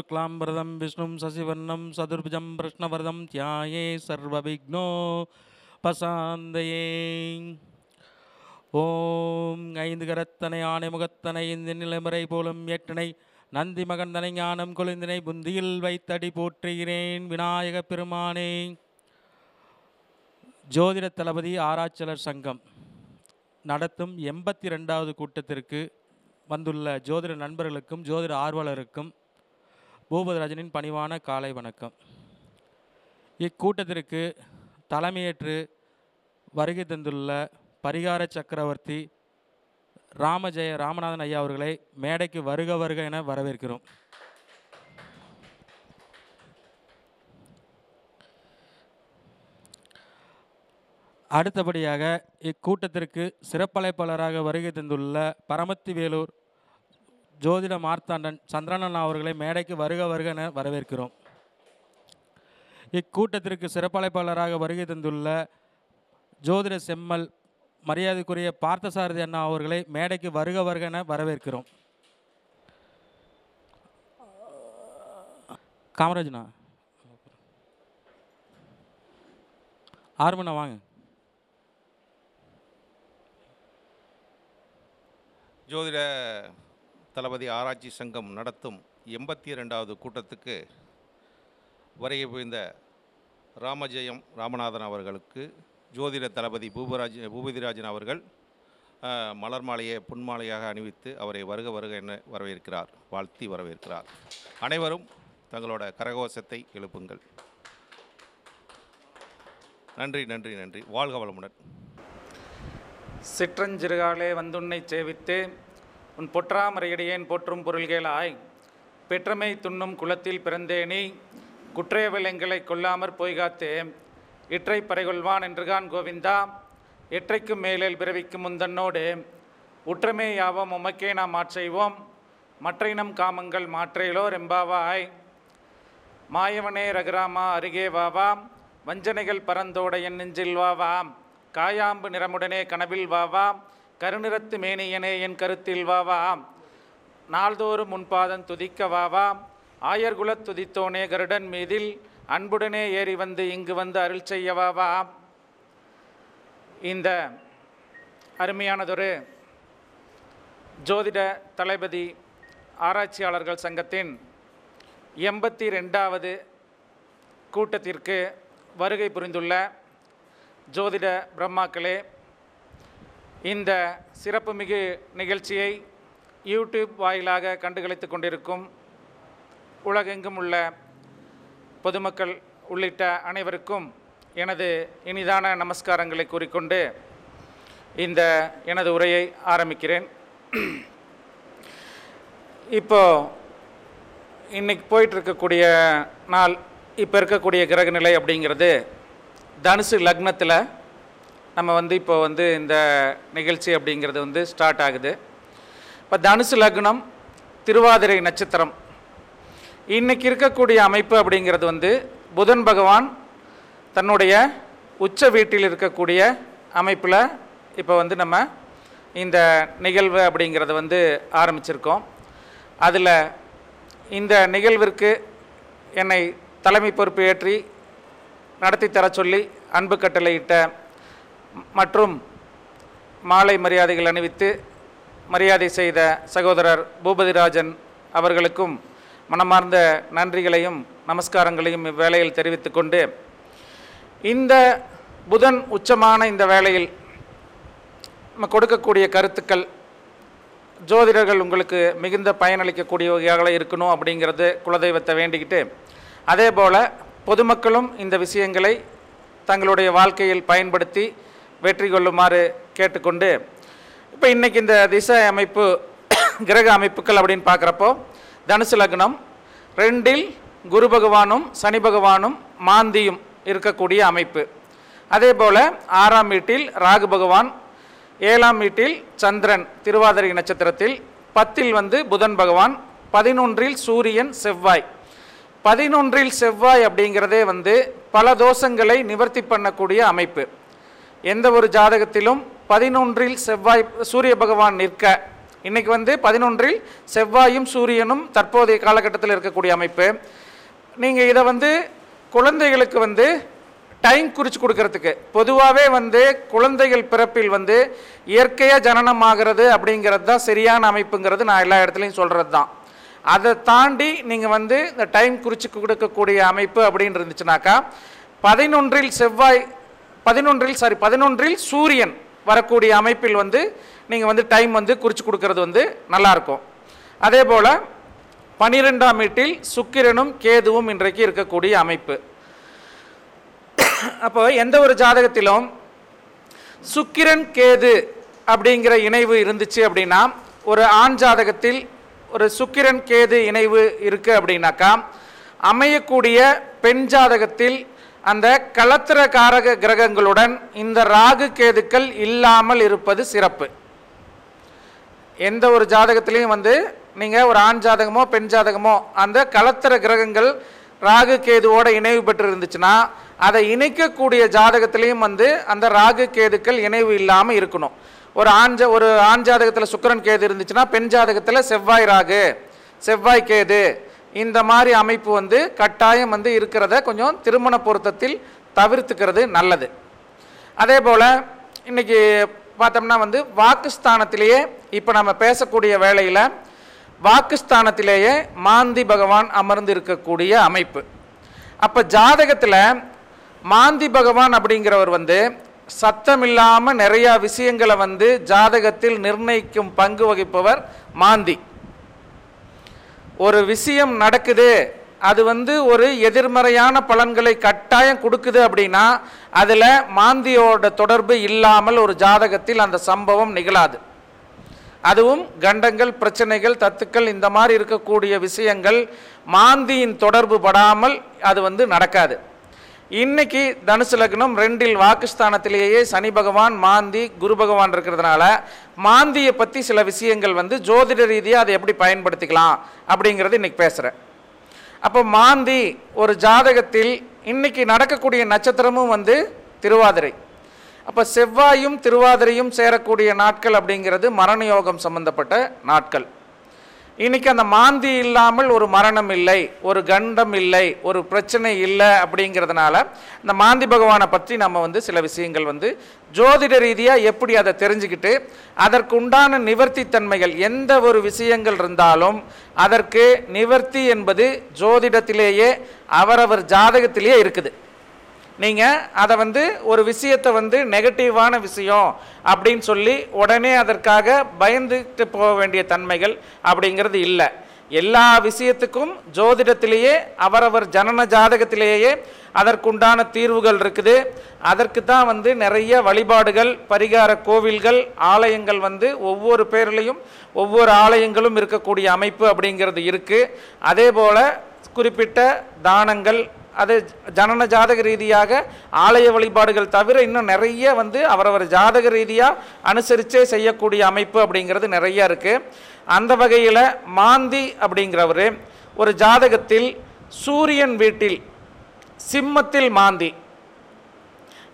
शुक्लाम्बरदं விஷ்ணு சசிவர்ணம் சதுர்புஜம் प्रश्नवरदं தியாயே சர்வவிக்னோ பசாந்தயே ஓம் ஐந்து கரத்தனை ஆணை முகத்தனை இந்த நிலைமுறை போலும் எட்டனை நந்தி மகன் ஞானம் கொழுந்தினை புந்தியில் வைத்தடி போற்றுகிறேன் விநாயக பெருமானே ஜோதிட தளபதி ஆராய்ச்சியாளர் சங்கம் நடத்தும் எண்பத்தி ரெண்டாவது கூட்டத்திற்கு வந்துள்ள ஜோதிட நண்பர்களுக்கும் ஜோதிட ஆர்வலருக்கும் பூபதராஜனின் பணிவான காலை வணக்கம் இக்கூட்டத்திற்கு தலைமையேற்று வருகை தந்துள்ள பரிகார சக்கரவர்த்தி ராமஜெய ராமநாதன் ஐயா அவர்களை மேடைக்கு வருக வருக என வரவேற்கிறோம் அடுத்தபடியாக இக்கூட்டத்திற்கு சிறப்பழைப்பாளராக வருகை தந்துள்ள பரமத்தி வேலூர் ஜோதிட மார்த்தாண்டன் சந்திரனண்ணா அவர்களை மேடைக்கு வருக வருக என வரவேற்கிறோம் இக்கூட்டத்திற்கு சிறப்பழைப்பாளராக வருகை தந்துள்ள ஜோதிட செம்மல் மரியாதைக்குரிய பார்த்தசாரதி அண்ணா அவர்களை மேடைக்கு வருக வருக என வரவேற்கிறோம் காமராஜ்ணா ஆர்மண்ணா வாங்க ஜோதிட தளபதி ஆராய்ச்சி சங்கம் நடத்தும் எண்பத்தி இரண்டாவது கூட்டத்துக்கு வரைய புரிந்த ராமஜெயம் ராமநாதன் அவர்களுக்கு ஜோதிட தளபதி பூபராஜ் பூபதிராஜன் அவர்கள் மலர் மாலையை புன்மாலையாக அணிவித்து அவரை வருக வருக என வரவேற்கிறார் வாழ்த்தி வரவேற்கிறார் அனைவரும் தங்களோட கரகோஷத்தை எழுப்புங்கள் நன்றி நன்றி நன்றி வாழ்க வளமுடன் சிற்றஞ்சிறுகாலே வந்துன்னை சேவித்து உன் பொற்றாமரையடியேன் போற்றும் பொருள்களாய் பெற்றமை துண்ணும் குளத்தில் பிறந்தேனி விலங்களை கொல்லாமற் போய்காத்தே இற்றை பறைகொள்வான் என்றுகான் கோவிந்தா எற்றைக்கும் மேலே பிறவிக்கும் முந்தன்னோடு உற்றமே யாவோம் உமக்கே நாம் ஆற்றைவோம் மற்ற இனம் காமங்கள் மாற்றையிலோ ரெம்பாவாய் மாயவனே ரகுராமா அருகே வாவாம் வஞ்சனைகள் பரந்தோட என் நெஞ்சில் வாவாம் காயாம்பு நிறமுடனே கனவில் வாவாம் கருநிறத்து மேனியனே என் கருத்தில் வாவாம் நாள்தோறும் முன்பாதம் துதிக்க வாவாம் ஆயர்குலத் துதித்தோனே கருடன் மீதில் அன்புடனே ஏறி வந்து இங்கு வந்து அருள் செய்யவாவாம் இந்த அருமையானதொரு ஜோதிட தளபதி ஆராய்ச்சியாளர்கள் சங்கத்தின் எண்பத்தி ரெண்டாவது கூட்டத்திற்கு வருகை புரிந்துள்ள ஜோதிட பிரம்மாக்களே இந்த சிறப்புமிகு நிகழ்ச்சியை யூடியூப் வாயிலாக கண்டுகளித்து கொண்டிருக்கும் உலகெங்கும் உள்ள பொதுமக்கள் உள்ளிட்ட அனைவருக்கும் எனது இனிதான நமஸ்காரங்களை கூறிக்கொண்டு இந்த எனது உரையை ஆரம்பிக்கிறேன் இப்போ இன்றைக்கி போயிட்டுருக்கக்கூடிய நாள் இப்போ இருக்கக்கூடிய கிரகநிலை அப்படிங்கிறது தனுசு லக்னத்தில் நம்ம வந்து இப்போ வந்து இந்த நிகழ்ச்சி அப்படிங்கிறது வந்து ஸ்டார்ட் ஆகுது இப்போ தனுசு லக்னம் திருவாதிரை நட்சத்திரம் இன்றைக்கி இருக்கக்கூடிய அமைப்பு அப்படிங்கிறது வந்து புதன் பகவான் தன்னுடைய உச்ச வீட்டில் இருக்கக்கூடிய அமைப்பில் இப்போ வந்து நம்ம இந்த நிகழ்வு அப்படிங்கிறத வந்து ஆரம்பிச்சிருக்கோம் அதில் இந்த நிகழ்விற்கு என்னை தலைமை பொறுப்பு ஏற்றி நடத்தி தர சொல்லி அன்பு கட்டளையிட்ட மற்றும் மாலை மரியாதைகள் அணிவித்து மரியாதை செய்த சகோதரர் பூபதிராஜன் அவர்களுக்கும் மனமார்ந்த நன்றிகளையும் நமஸ்காரங்களையும் இவ்வேளையில் தெரிவித்து கொண்டு இந்த புதன் உச்சமான இந்த வேளையில் நம்ம கொடுக்கக்கூடிய கருத்துக்கள் ஜோதிடர்கள் உங்களுக்கு மிகுந்த பயனளிக்கக்கூடிய வகையாக இருக்கணும் அப்படிங்கிறது குலதெய்வத்தை வேண்டிக்கிட்டு அதே போல் பொதுமக்களும் இந்த விஷயங்களை தங்களுடைய வாழ்க்கையில் பயன்படுத்தி வெற்றி கொள்ளுமாறு கேட்டுக்கொண்டு இப்போ இன்றைக்கி இந்த திசை அமைப்பு கிரக அமைப்புகள் அப்படின்னு பார்க்குறப்போ தனுசு லக்னம் ரெண்டில் குரு பகவானும் சனி பகவானும் மாந்தியும் இருக்கக்கூடிய அமைப்பு அதே போல் ஆறாம் வீட்டில் ராகு பகவான் ஏழாம் வீட்டில் சந்திரன் திருவாதிரை நட்சத்திரத்தில் பத்தில் வந்து புதன் பகவான் பதினொன்றில் சூரியன் செவ்வாய் பதினொன்றில் செவ்வாய் அப்படிங்கிறதே வந்து பல தோஷங்களை நிவர்த்தி பண்ணக்கூடிய அமைப்பு எந்த ஒரு ஜாதகத்திலும் பதினொன்றில் செவ்வாய் சூரிய பகவான் நிற்க இன்றைக்கி வந்து பதினொன்றில் செவ்வாயும் சூரியனும் தற்போதைய காலகட்டத்தில் இருக்கக்கூடிய அமைப்பு நீங்கள் இதை வந்து குழந்தைகளுக்கு வந்து டைம் குறித்து கொடுக்கறதுக்கு பொதுவாகவே வந்து குழந்தைகள் பிறப்பில் வந்து இயற்கையாக ஜனனம் ஆகிறது அப்படிங்கிறது தான் சரியான அமைப்புங்கிறது நான் எல்லா இடத்துலையும் சொல்கிறது தான் அதை தாண்டி நீங்கள் வந்து இந்த டைம் குறித்து கொடுக்கக்கூடிய அமைப்பு அப்படின்னு இருந்துச்சுனாக்கா பதினொன்றில் செவ்வாய் பதினொன்றில் சாரி பதினொன்றில் சூரியன் வரக்கூடிய அமைப்பில் வந்து நீங்கள் வந்து டைம் வந்து குறித்து கொடுக்கறது வந்து நல்லாயிருக்கும் அதே போல் பனிரெண்டாம் வீட்டில் சுக்கிரனும் கேதுவும் இன்றைக்கு இருக்கக்கூடிய அமைப்பு அப்போ எந்த ஒரு ஜாதகத்திலும் சுக்கிரன் கேது அப்படிங்கிற இணைவு இருந்துச்சு அப்படின்னா ஒரு ஆண் ஜாதகத்தில் ஒரு சுக்கிரன் கேது இணைவு இருக்குது அப்படின்னாக்கா அமையக்கூடிய பெண் ஜாதகத்தில் அந்த கலத்திர காரக கிரகங்களுடன் இந்த ராகு கேதுக்கள் இல்லாமல் இருப்பது சிறப்பு எந்த ஒரு ஜாதகத்திலையும் வந்து நீங்கள் ஒரு ஆண் ஜாதகமோ பெண் ஜாதகமோ அந்த கலத்திர கிரகங்கள் ராகு கேதுவோடு இணைவு பெற்று இருந்துச்சுன்னா அதை இணைக்கக்கூடிய ஜாதகத்திலையும் வந்து அந்த ராகு கேதுக்கள் இணைவு இல்லாமல் இருக்கணும் ஒரு ஆண் ஒரு ஆண் ஜாதகத்தில் சுக்கரன் கேது இருந்துச்சுன்னா பெண் ஜாதகத்தில் செவ்வாய் ராகு செவ்வாய் கேது இந்த மாதிரி அமைப்பு வந்து கட்டாயம் வந்து இருக்கிறத கொஞ்சம் திருமண பொருத்தத்தில் தவிர்த்துக்கிறது நல்லது அதே போல் இன்றைக்கி பார்த்தோம்னா வந்து வாக்குஸ்தானத்திலேயே இப்போ நம்ம பேசக்கூடிய வேளையில் வாக்குஸ்தானத்திலேயே மாந்தி பகவான் அமர்ந்து இருக்கக்கூடிய அமைப்பு அப்போ ஜாதகத்தில் மாந்தி பகவான் அப்படிங்கிறவர் வந்து சத்தம் இல்லாமல் நிறையா விஷயங்களை வந்து ஜாதகத்தில் நிர்ணயிக்கும் பங்கு வகிப்பவர் மாந்தி ஒரு விஷயம் நடக்குது அது வந்து ஒரு எதிர்மறையான பலன்களை கட்டாயம் கொடுக்குது அப்படின்னா அதில் மாந்தியோட தொடர்பு இல்லாமல் ஒரு ஜாதகத்தில் அந்த சம்பவம் நிகழாது அதுவும் கண்டங்கள் பிரச்சனைகள் தத்துக்கள் இந்த மாதிரி இருக்கக்கூடிய விஷயங்கள் மாந்தியின் தொடர்பு படாமல் அது வந்து நடக்காது இன்னைக்கு தனுசு லக்னம் ரெண்டில் வாக்குஸ்தானத்திலேயே சனி பகவான் மாந்தி குரு பகவான் இருக்கிறதுனால மாந்தியை பற்றி சில விஷயங்கள் வந்து ஜோதிட ரீதியாக அதை எப்படி பயன்படுத்திக்கலாம் அப்படிங்கிறது இன்னைக்கு பேசுகிறேன் அப்போ மாந்தி ஒரு ஜாதகத்தில் இன்னைக்கு நடக்கக்கூடிய நட்சத்திரமும் வந்து திருவாதிரை அப்போ செவ்வாயும் திருவாதிரையும் சேரக்கூடிய நாட்கள் அப்படிங்கிறது மரணயோகம் சம்மந்தப்பட்ட நாட்கள் இன்னைக்கு அந்த மாந்தி இல்லாமல் ஒரு மரணம் இல்லை ஒரு கண்டம் இல்லை ஒரு பிரச்சனை இல்லை அப்படிங்கிறதுனால இந்த மாந்தி பகவானை பற்றி நம்ம வந்து சில விஷயங்கள் வந்து ஜோதிட ரீதியாக எப்படி அதை தெரிஞ்சுக்கிட்டு அதற்கு உண்டான நிவர்த்தி தன்மைகள் எந்த ஒரு விஷயங்கள் இருந்தாலும் அதற்கு நிவர்த்தி என்பது ஜோதிடத்திலேயே அவரவர் ஜாதகத்திலேயே இருக்குது நீங்கள் அதை வந்து ஒரு விஷயத்தை வந்து நெகட்டிவான விஷயம் அப்படின்னு சொல்லி உடனே அதற்காக பயந்துட்டு போக வேண்டிய தன்மைகள் அப்படிங்கிறது இல்லை எல்லா விஷயத்துக்கும் ஜோதிடத்திலேயே அவரவர் ஜனன ஜாதகத்திலேயே அதற்குண்டான தீர்வுகள் இருக்குது அதற்கு தான் வந்து நிறைய வழிபாடுகள் பரிகார கோவில்கள் ஆலயங்கள் வந்து ஒவ்வொரு பேர்லேயும் ஒவ்வொரு ஆலயங்களும் இருக்கக்கூடிய அமைப்பு அப்படிங்கிறது இருக்குது அதே போல் குறிப்பிட்ட தானங்கள் அது ஜனன ஜாதக ரீதியாக ஆலய வழிபாடுகள் தவிர இன்னும் நிறைய வந்து அவரவர் ஜாதக ரீதியாக அனுசரித்தே செய்யக்கூடிய அமைப்பு அப்படிங்கிறது நிறையா இருக்குது அந்த வகையில் மாந்தி அப்படிங்கிறவர் ஒரு ஜாதகத்தில் சூரியன் வீட்டில் சிம்மத்தில் மாந்தி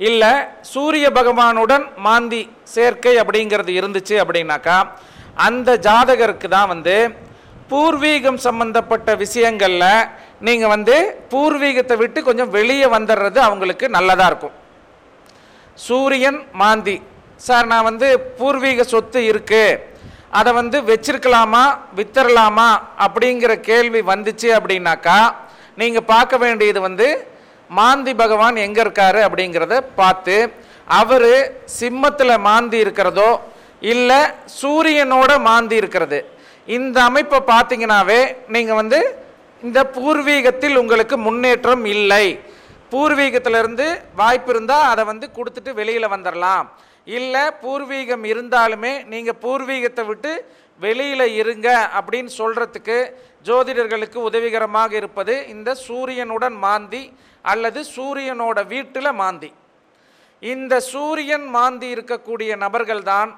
இல்லை சூரிய பகவானுடன் மாந்தி சேர்க்கை அப்படிங்கிறது இருந்துச்சு அப்படின்னாக்கா அந்த ஜாதகருக்கு தான் வந்து பூர்வீகம் சம்பந்தப்பட்ட விஷயங்களில் நீங்கள் வந்து பூர்வீகத்தை விட்டு கொஞ்சம் வெளியே வந்துடுறது அவங்களுக்கு நல்லதாக இருக்கும் சூரியன் மாந்தி சார் நான் வந்து பூர்வீக சொத்து இருக்குது அதை வந்து வச்சிருக்கலாமா வித்தரலாமா அப்படிங்கிற கேள்வி வந்துச்சு அப்படின்னாக்கா நீங்கள் பார்க்க வேண்டியது வந்து மாந்தி பகவான் எங்கே இருக்காரு அப்படிங்கிறத பார்த்து அவர் சிம்மத்தில் மாந்தி இருக்கிறதோ இல்லை சூரியனோட மாந்தி இருக்கிறது இந்த அமைப்பை பார்த்தீங்கன்னாவே நீங்கள் வந்து இந்த பூர்வீகத்தில் உங்களுக்கு முன்னேற்றம் இல்லை பூர்வீகத்திலிருந்து வாய்ப்பு இருந்தால் அதை வந்து கொடுத்துட்டு வெளியில் வந்துடலாம் இல்லை பூர்வீகம் இருந்தாலுமே நீங்கள் பூர்வீகத்தை விட்டு வெளியில் இருங்க அப்படின்னு சொல்கிறதுக்கு ஜோதிடர்களுக்கு உதவிகரமாக இருப்பது இந்த சூரியனுடன் மாந்தி அல்லது சூரியனோட வீட்டில் மாந்தி இந்த சூரியன் மாந்தி இருக்கக்கூடிய நபர்கள்தான்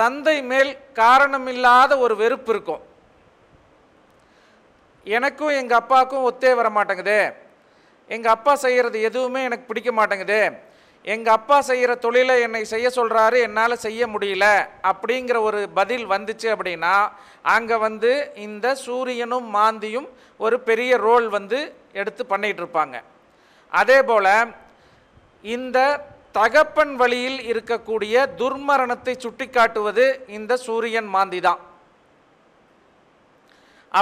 தந்தை மேல் காரணமில்லாத ஒரு வெறுப்பு இருக்கும் எனக்கும் எங்கள் அப்பாவுக்கும் ஒத்தே வர மாட்டேங்குது எங்கள் அப்பா செய்கிறது எதுவுமே எனக்கு பிடிக்க மாட்டேங்குது எங்கள் அப்பா செய்கிற தொழிலை என்னை செய்ய சொல்கிறாரு என்னால் செய்ய முடியல அப்படிங்கிற ஒரு பதில் வந்துச்சு அப்படின்னா அங்கே வந்து இந்த சூரியனும் மாந்தியும் ஒரு பெரிய ரோல் வந்து எடுத்து பண்ணிகிட்ருப்பாங்க அதே போல் இந்த தகப்பன் வழியில் இருக்கக்கூடிய துர்மரணத்தை சுட்டி காட்டுவது இந்த சூரியன் மாந்தி தான்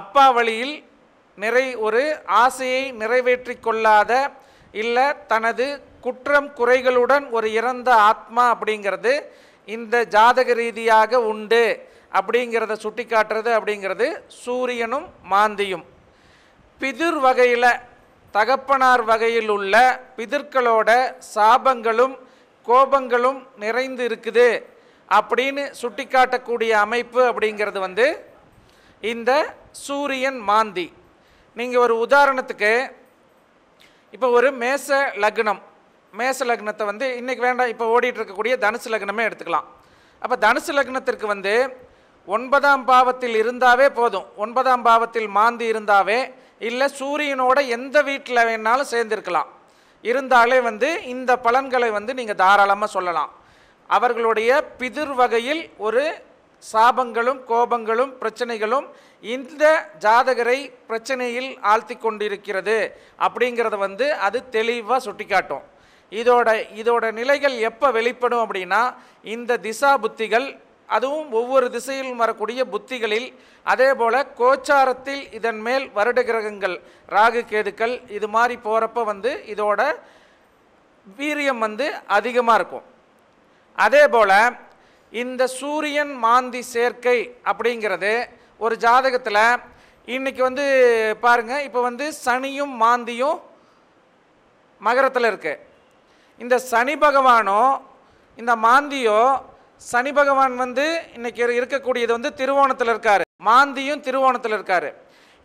அப்பா வழியில் நிறை ஒரு ஆசையை நிறைவேற்றி கொள்ளாத இல்லை தனது குற்றம் குறைகளுடன் ஒரு இறந்த ஆத்மா அப்படிங்கிறது இந்த ஜாதக ரீதியாக உண்டு அப்படிங்கிறத சுட்டி காட்டுறது அப்படிங்கிறது சூரியனும் மாந்தியும் பிதிர் வகையில் தகப்பனார் வகையில் உள்ள பிதிர்களோட சாபங்களும் கோபங்களும் நிறைந்து இருக்குது அப்படின்னு சுட்டி காட்டக்கூடிய அமைப்பு அப்படிங்கிறது வந்து இந்த சூரியன் மாந்தி நீங்கள் ஒரு உதாரணத்துக்கு இப்போ ஒரு மேச லக்னம் மேச லக்னத்தை வந்து இன்றைக்கி வேண்டாம் இப்போ ஓடிட்டு இருக்கக்கூடிய தனுசு லக்னமே எடுத்துக்கலாம் அப்போ தனுசு லக்னத்திற்கு வந்து ஒன்பதாம் பாவத்தில் இருந்தாவே போதும் ஒன்பதாம் பாவத்தில் மாந்தி இருந்தாவே இல்லை சூரியனோட எந்த வீட்டில் வேணாலும் சேர்ந்துருக்கலாம் இருந்தாலே வந்து இந்த பலன்களை வந்து நீங்கள் தாராளமாக சொல்லலாம் அவர்களுடைய பிதிர் வகையில் ஒரு சாபங்களும் கோபங்களும் பிரச்சனைகளும் இந்த ஜாதகரை பிரச்சனையில் ஆழ்த்தி கொண்டிருக்கிறது அப்படிங்கிறத வந்து அது தெளிவாக சுட்டிக்காட்டும் இதோட இதோட நிலைகள் எப்போ வெளிப்படும் அப்படின்னா இந்த திசா புத்திகள் அதுவும் ஒவ்வொரு திசையிலும் வரக்கூடிய புத்திகளில் அதே போல் கோச்சாரத்தில் இதன் மேல் வருட கிரகங்கள் ராகு கேதுக்கள் இது மாதிரி போகிறப்ப வந்து இதோட வீரியம் வந்து அதிகமாக இருக்கும் அதே போல் இந்த சூரியன் மாந்தி சேர்க்கை அப்படிங்கிறது ஒரு ஜாதகத்தில் இன்றைக்கி வந்து பாருங்கள் இப்போ வந்து சனியும் மாந்தியும் மகரத்தில் இருக்குது இந்த சனி பகவானோ இந்த மாந்தியோ சனி பகவான் வந்து இன்றைக்கி இருக்கக்கூடியது வந்து திருவோணத்தில் இருக்கார் மாந்தியும் திருவோணத்தில் இருக்கார்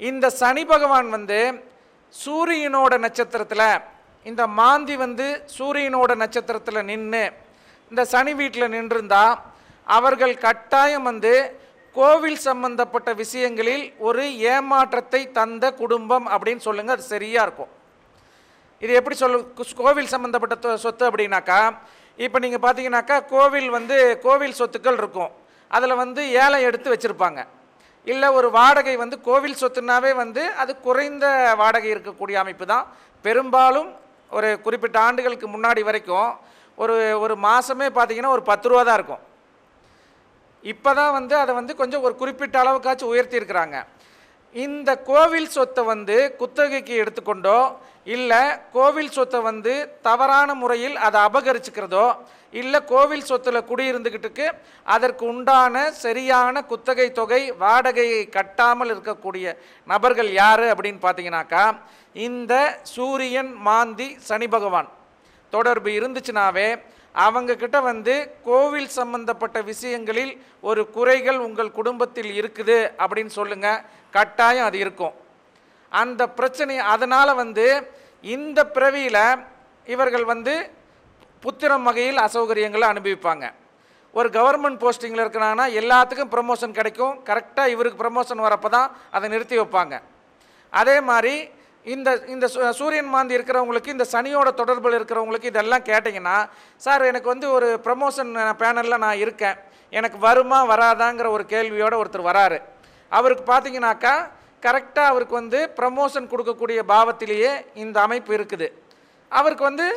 இந்த சனி பகவான் வந்து சூரியனோட நட்சத்திரத்தில் இந்த மாந்தி வந்து சூரியனோட நட்சத்திரத்தில் நின்று இந்த சனி வீட்டில் நின்றிருந்தா அவர்கள் கட்டாயம் வந்து கோவில் சம்பந்தப்பட்ட விஷயங்களில் ஒரு ஏமாற்றத்தை தந்த குடும்பம் அப்படின்னு சொல்லுங்கள் அது சரியாக இருக்கும் இது எப்படி சொல்லு கோவில் சம்மந்தப்பட்ட சொத்து அப்படின்னாக்கா இப்போ நீங்கள் பார்த்தீங்கன்னாக்கா கோவில் வந்து கோவில் சொத்துக்கள் இருக்கும் அதில் வந்து ஏலம் எடுத்து வச்சுருப்பாங்க இல்லை ஒரு வாடகை வந்து கோவில் சொத்துனாவே வந்து அது குறைந்த வாடகை இருக்கக்கூடிய அமைப்பு தான் பெரும்பாலும் ஒரு குறிப்பிட்ட ஆண்டுகளுக்கு முன்னாடி வரைக்கும் ஒரு ஒரு மாதமே பார்த்திங்கன்னா ஒரு பத்து ரூபா தான் இருக்கும் இப்போ தான் வந்து அதை வந்து கொஞ்சம் ஒரு குறிப்பிட்ட அளவுக்காச்சும் உயர்த்தியிருக்கிறாங்க இந்த கோவில் சொத்தை வந்து குத்தகைக்கு எடுத்துக்கொண்டோ இல்லை கோவில் சொத்தை வந்து தவறான முறையில் அதை அபகரிச்சுக்கிறதோ இல்லை கோவில் சொத்தில் குடியிருந்துக்கிட்டுக்கு அதற்கு உண்டான சரியான குத்தகை தொகை வாடகையை கட்டாமல் இருக்கக்கூடிய நபர்கள் யார் அப்படின்னு பார்த்தீங்கன்னாக்கா இந்த சூரியன் மாந்தி சனி பகவான் தொடர்பு இருந்துச்சுனாவே அவங்கக்கிட்ட வந்து கோவில் சம்பந்தப்பட்ட விஷயங்களில் ஒரு குறைகள் உங்கள் குடும்பத்தில் இருக்குது அப்படின்னு சொல்லுங்கள் கட்டாயம் அது இருக்கும் அந்த பிரச்சனை அதனால் வந்து இந்த பிறவியில் இவர்கள் வந்து புத்திரம் வகையில் அசௌகரியங்களை அனுபவிப்பாங்க ஒரு கவர்மெண்ட் போஸ்டிங்கில் இருக்கிறாங்கன்னா எல்லாத்துக்கும் ப்ரமோஷன் கிடைக்கும் கரெக்டாக இவருக்கு ப்ரமோஷன் வரப்போ தான் அதை நிறுத்தி வைப்பாங்க அதே மாதிரி இந்த இந்த சூரியன் மாந்தி இருக்கிறவங்களுக்கு இந்த சனியோட தொடர்பில் இருக்கிறவங்களுக்கு இதெல்லாம் கேட்டிங்கன்னா சார் எனக்கு வந்து ஒரு ப்ரமோஷன் பேனலில் நான் இருக்கேன் எனக்கு வருமா வராதாங்கிற ஒரு கேள்வியோடு ஒருத்தர் வராரு அவருக்கு பார்த்தீங்கன்னாக்கா கரெக்டாக அவருக்கு வந்து ப்ரமோஷன் கொடுக்கக்கூடிய பாவத்திலேயே இந்த அமைப்பு இருக்குது அவருக்கு வந்து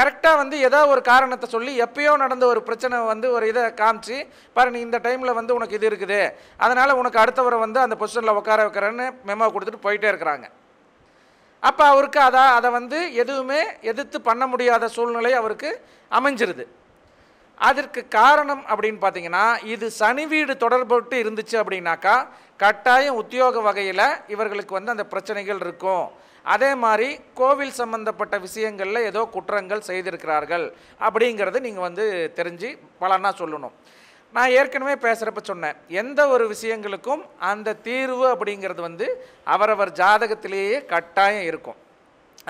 கரெக்டாக வந்து ஏதோ ஒரு காரணத்தை சொல்லி எப்பயோ நடந்த ஒரு பிரச்சனை வந்து ஒரு இதை காமிச்சு பாரு நீ இந்த டைமில் வந்து உனக்கு இது இருக்குது அதனால் உனக்கு அடுத்தவரை வந்து அந்த பொசிஷனில் உட்கார வைக்கிறேன்னு மெமோ கொடுத்துட்டு போயிட்டே இருக்கிறாங்க அப்போ அவருக்கு அதை அதை வந்து எதுவுமே எதிர்த்து பண்ண முடியாத சூழ்நிலை அவருக்கு அமைஞ்சிருது அதற்கு காரணம் அப்படின்னு பார்த்தீங்கன்னா இது சனி வீடு தொடர்பட்டு இருந்துச்சு அப்படின்னாக்கா கட்டாயம் உத்தியோக வகையில் இவர்களுக்கு வந்து அந்த பிரச்சனைகள் இருக்கும் அதே மாதிரி கோவில் சம்பந்தப்பட்ட விஷயங்களில் ஏதோ குற்றங்கள் செய்திருக்கிறார்கள் அப்படிங்கிறது நீங்கள் வந்து தெரிஞ்சு பலனாக சொல்லணும் நான் ஏற்கனவே பேசுகிறப்ப சொன்னேன் எந்த ஒரு விஷயங்களுக்கும் அந்த தீர்வு அப்படிங்கிறது வந்து அவரவர் ஜாதகத்திலேயே கட்டாயம் இருக்கும்